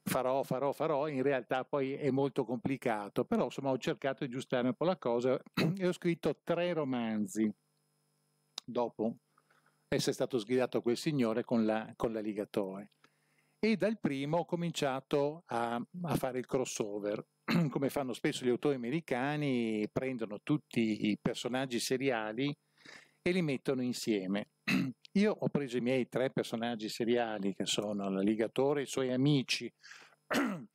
farò, farò, farò, in realtà poi è molto complicato, però insomma ho cercato di aggiustare un po' la cosa [CLEARS THROAT] e ho scritto tre romanzi dopo essere stato sgridato quel signore con, la, con l'alligatore. E dal primo ho cominciato a, a fare il crossover, [CLEARS THROAT] come fanno spesso gli autori americani, prendono tutti i personaggi seriali e li mettono insieme. [CLEARS THROAT] Io ho preso i miei tre personaggi seriali che sono l'alligatore, i suoi amici, [CLEARS THROAT]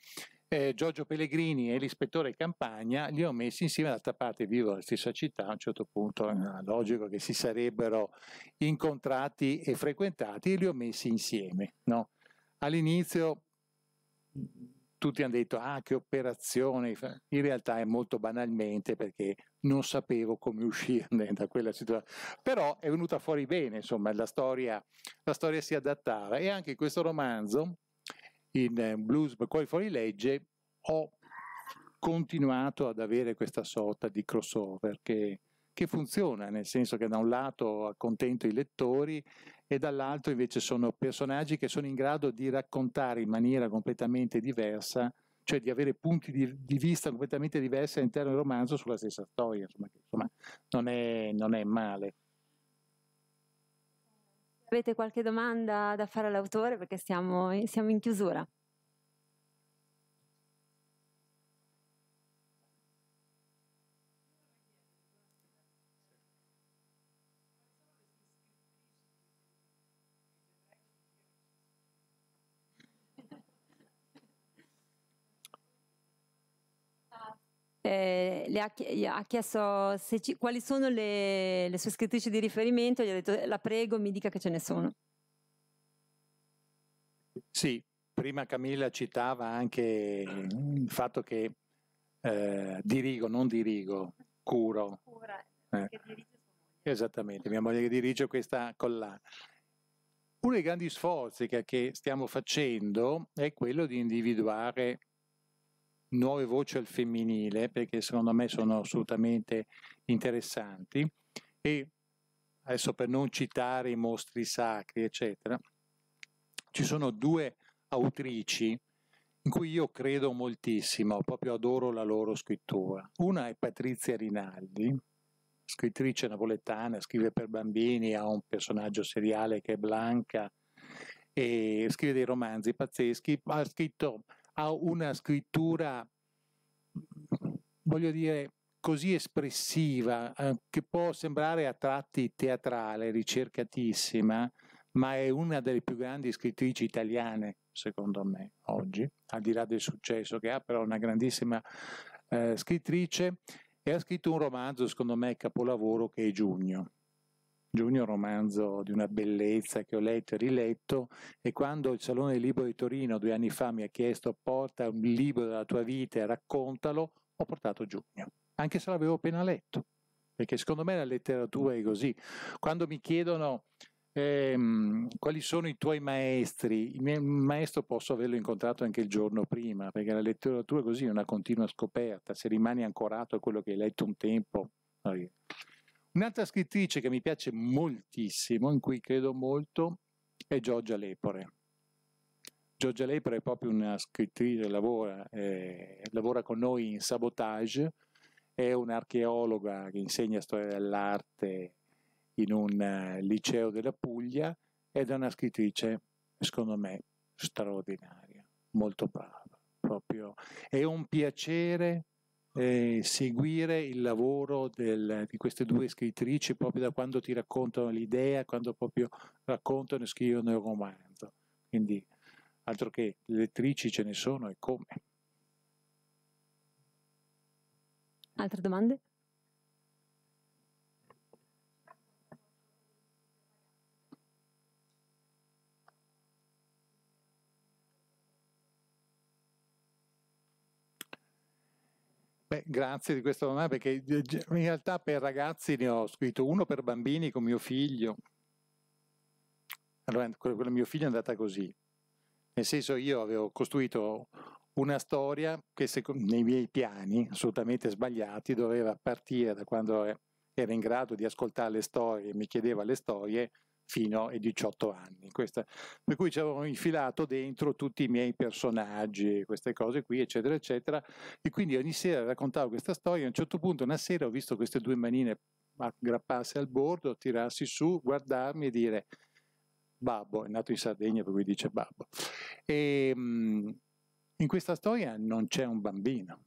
eh, Giorgio Pellegrini e l'ispettore Campagna, li ho messi insieme, d'altra parte vivo nella stessa città, a un certo punto era eh, logico che si sarebbero incontrati e frequentati e li ho messi insieme. No? All'inizio tutti hanno detto ah che operazione, in realtà è molto banalmente perché non sapevo come [LAUGHS] uscirne da quella situazione, però è venuta fuori bene, insomma la storia, la storia si adattava e anche in questo romanzo, in eh, Blues Poi fuori legge, ho continuato ad avere questa sorta di crossover che, che funziona, nel senso che da un lato accontento i lettori e dall'altro invece sono personaggi che sono in grado di raccontare in maniera completamente diversa, cioè di avere punti di, di vista completamente diversi all'interno del romanzo sulla stessa storia, insomma, che, insomma non, è, non è male. Avete qualche domanda da fare all'autore perché stiamo, siamo in chiusura? Eh, le ha, ha chiesto ci, quali sono le, le sue scrittrici di riferimento, gli ha detto la prego, mi dica che ce ne sono. Sì, prima Camilla citava anche il fatto che eh, dirigo, non dirigo, curo. Cura, eh. Esattamente, mia moglie che dirige questa collana. Uno dei grandi sforzi che, che stiamo facendo è quello di individuare nuove voci al femminile, perché secondo me sono assolutamente interessanti, e adesso per non citare i mostri sacri, eccetera, ci sono due autrici in cui io credo moltissimo, proprio adoro la loro scrittura. Una è Patrizia Rinaldi, scrittrice napoletana, scrive per bambini, ha un personaggio seriale che è Blanca e scrive dei romanzi pazzeschi, ha scritto ha una scrittura, voglio dire, così espressiva, eh, che può sembrare a tratti teatrale, ricercatissima, ma è una delle più grandi scrittrici italiane, secondo me, oggi, al di là del successo che ha, però una grandissima eh, scrittrice e ha scritto un romanzo, secondo me, capolavoro, che è Giugno Giugno è un romanzo di una bellezza che ho letto e riletto e quando il Salone del Libro di Torino due anni fa mi ha chiesto porta un libro della tua vita e raccontalo, ho portato Giugno, anche se l'avevo appena letto, perché secondo me la letteratura è così. Quando mi chiedono eh, quali sono i tuoi maestri? Il mio maestro posso averlo incontrato anche il giorno prima, perché la letteratura è così, è una continua scoperta, se rimani ancorato a quello che hai letto un tempo. Un'altra scrittrice che mi piace moltissimo, in cui credo molto, è Giorgia Lepore. Giorgia Lepore è proprio una scrittrice, lavora, eh, lavora con noi in sabotage, è un'archeologa che insegna storia dell'arte in un eh, liceo della Puglia ed è una scrittrice, secondo me, straordinaria, molto brava. Proprio. È un piacere eh, seguire il lavoro del, di queste due scrittrici proprio da quando ti raccontano l'idea, quando proprio raccontano e scrivono il romanzo. Quindi altro che lettrici ce ne sono e come. Altre domande? Beh, grazie di questa domanda perché in realtà per ragazzi ne ho scritto uno per bambini con mio figlio. Allora, quello di mio figlio è andata così. Nel senso io avevo costruito una storia che nei miei piani assolutamente sbagliati doveva partire da quando era in grado di ascoltare le storie, mi chiedeva le storie fino ai 18 anni. Questa, per cui ci avevo infilato dentro tutti i miei personaggi, queste cose qui, eccetera, eccetera. E quindi ogni sera raccontavo questa storia. A un certo punto, una sera, ho visto queste due manine aggrapparsi al bordo, tirarsi su, guardarmi e dire Babbo, è nato in Sardegna, per cui dice Babbo. E, ehm, in questa storia non c'è un bambino.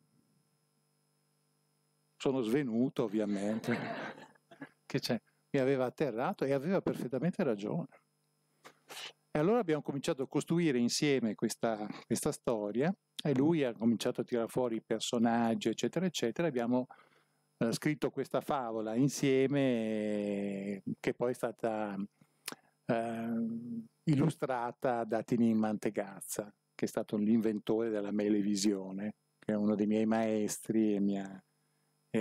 Sono svenuto, ovviamente. [LAUGHS] che c'è? mi aveva atterrato e aveva perfettamente ragione. E allora abbiamo cominciato a costruire insieme questa, questa storia e lui ha cominciato a tirare fuori i personaggi, eccetera, eccetera. Abbiamo eh, scritto questa favola insieme che poi è stata eh, illustrata da Tinin Mantegazza, che è stato l'inventore della melevisione, che è uno dei miei maestri e mi ha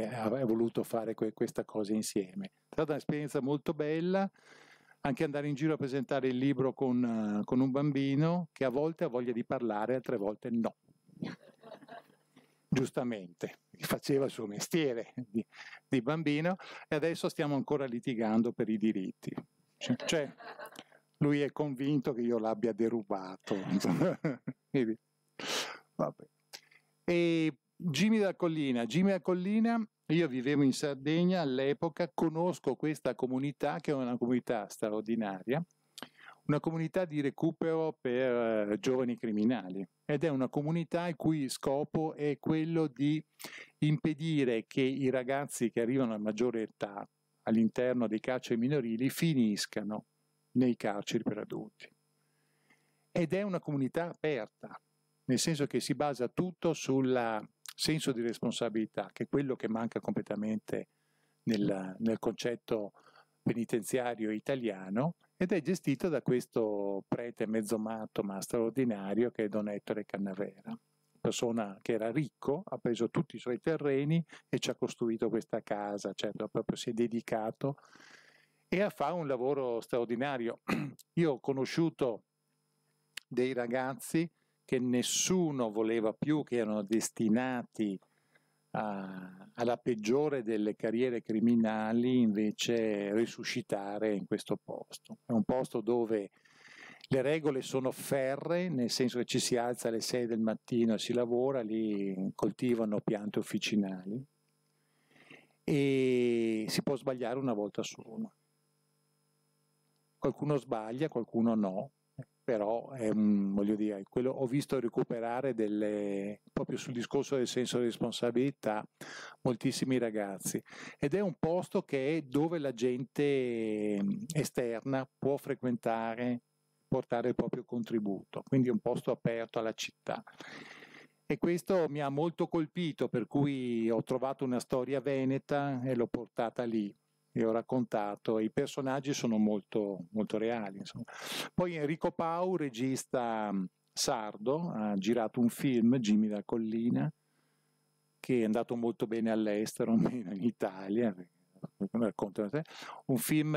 e ha voluto fare que- questa cosa insieme. È stata un'esperienza molto bella, anche andare in giro a presentare il libro con, uh, con un bambino che a volte ha voglia di parlare, altre volte no. [LAUGHS] Giustamente, faceva il suo mestiere di, di bambino e adesso stiamo ancora litigando per i diritti. Cioè, cioè lui è convinto che io l'abbia derubato. [LAUGHS] Vabbè. E Jimmy da Collina, Jimmy da Collina, io vivevo in Sardegna all'epoca, conosco questa comunità che è una comunità straordinaria, una comunità di recupero per eh, giovani criminali ed è una comunità il cui scopo è quello di impedire che i ragazzi che arrivano a maggiore età all'interno dei carceri minorili finiscano nei carceri per adulti. Ed è una comunità aperta, nel senso che si basa tutto sulla senso di responsabilità, che è quello che manca completamente nel, nel concetto penitenziario italiano ed è gestito da questo prete mezzo matto ma straordinario che è Don Ettore Cannavera, persona che era ricco, ha preso tutti i suoi terreni e ci ha costruito questa casa, certo, proprio si è dedicato e a fare un lavoro straordinario. [CLEARS THROAT] Io ho conosciuto dei ragazzi che nessuno voleva più, che erano destinati a, alla peggiore delle carriere criminali, invece risuscitare in questo posto. È un posto dove le regole sono ferre, nel senso che ci si alza alle 6 del mattino e si lavora, lì coltivano piante officinali e si può sbagliare una volta solo. Qualcuno sbaglia, qualcuno no, però ehm, voglio dire, quello, ho visto recuperare delle, proprio sul discorso del senso di responsabilità moltissimi ragazzi ed è un posto che è dove la gente ehm, esterna può frequentare, portare il proprio contributo, quindi è un posto aperto alla città. E questo mi ha molto colpito, per cui ho trovato una storia veneta e l'ho portata lì e ho raccontato, i personaggi sono molto, molto reali. Insomma. Poi Enrico Pau, regista mm, sardo, ha girato un film, Jimmy da Collina, che è andato molto bene all'estero, [LAUGHS] meno in Italia, un film,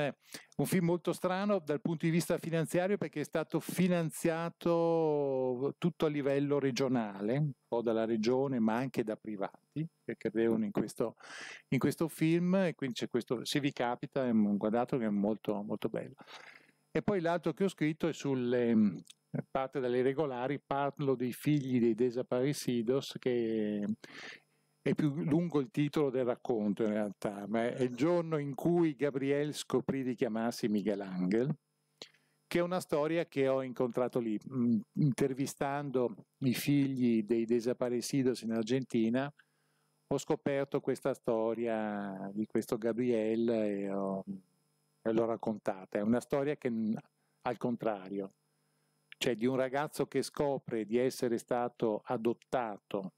un film molto strano dal punto di vista finanziario perché è stato finanziato tutto a livello regionale, un po' dalla regione ma anche da privati che credevano in questo, in questo film e quindi c'è questo, se vi capita, è un guardato che è molto, molto bello. E poi l'altro che ho scritto è sulle, eh, parte dalle regolari, parlo dei figli dei desaparecidos che è più lungo il titolo del racconto in realtà, ma è il giorno in cui Gabriel scoprì di chiamarsi Miguel Angel, che è una storia che ho incontrato lì, mm, intervistando i figli dei desaparecidos in Argentina, ho scoperto questa storia di questo Gabriel e, ho, e l'ho raccontata. È una storia che mm, al contrario, cioè di un ragazzo che scopre di essere stato adottato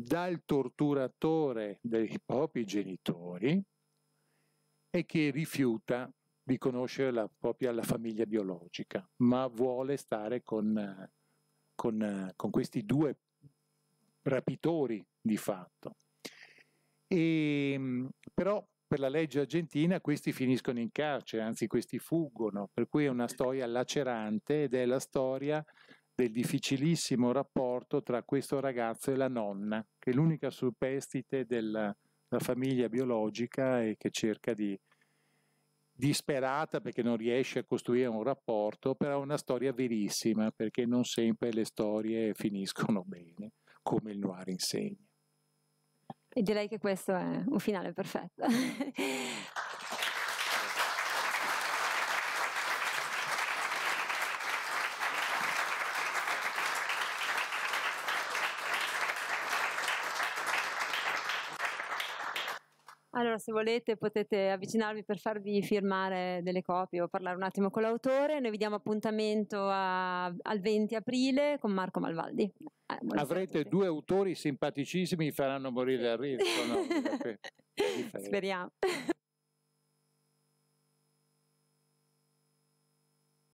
dal torturatore dei propri genitori e che rifiuta di conoscere la propria la famiglia biologica, ma vuole stare con, con, con questi due rapitori di fatto. E, ehm, però per la legge argentina questi finiscono in carcere, anzi questi fuggono, per cui è una storia lacerante ed è la storia del difficilissimo rapporto tra questo ragazzo e la nonna, che è l'unica superstite della, della famiglia biologica e che cerca di, disperata perché non riesce a costruire un rapporto, però è una storia verissima perché non sempre le storie finiscono bene, come il noir insegna. E direi che questo è un finale perfetto. [LAUGHS] Allora, se volete potete avvicinarvi per farvi firmare delle copie o parlare un attimo con l'autore. Noi vi diamo appuntamento a, al 20 aprile con Marco Malvaldi. Eh, Avrete due autori simpaticissimi, vi faranno morire dal ridere. No? [LAUGHS] Speriamo.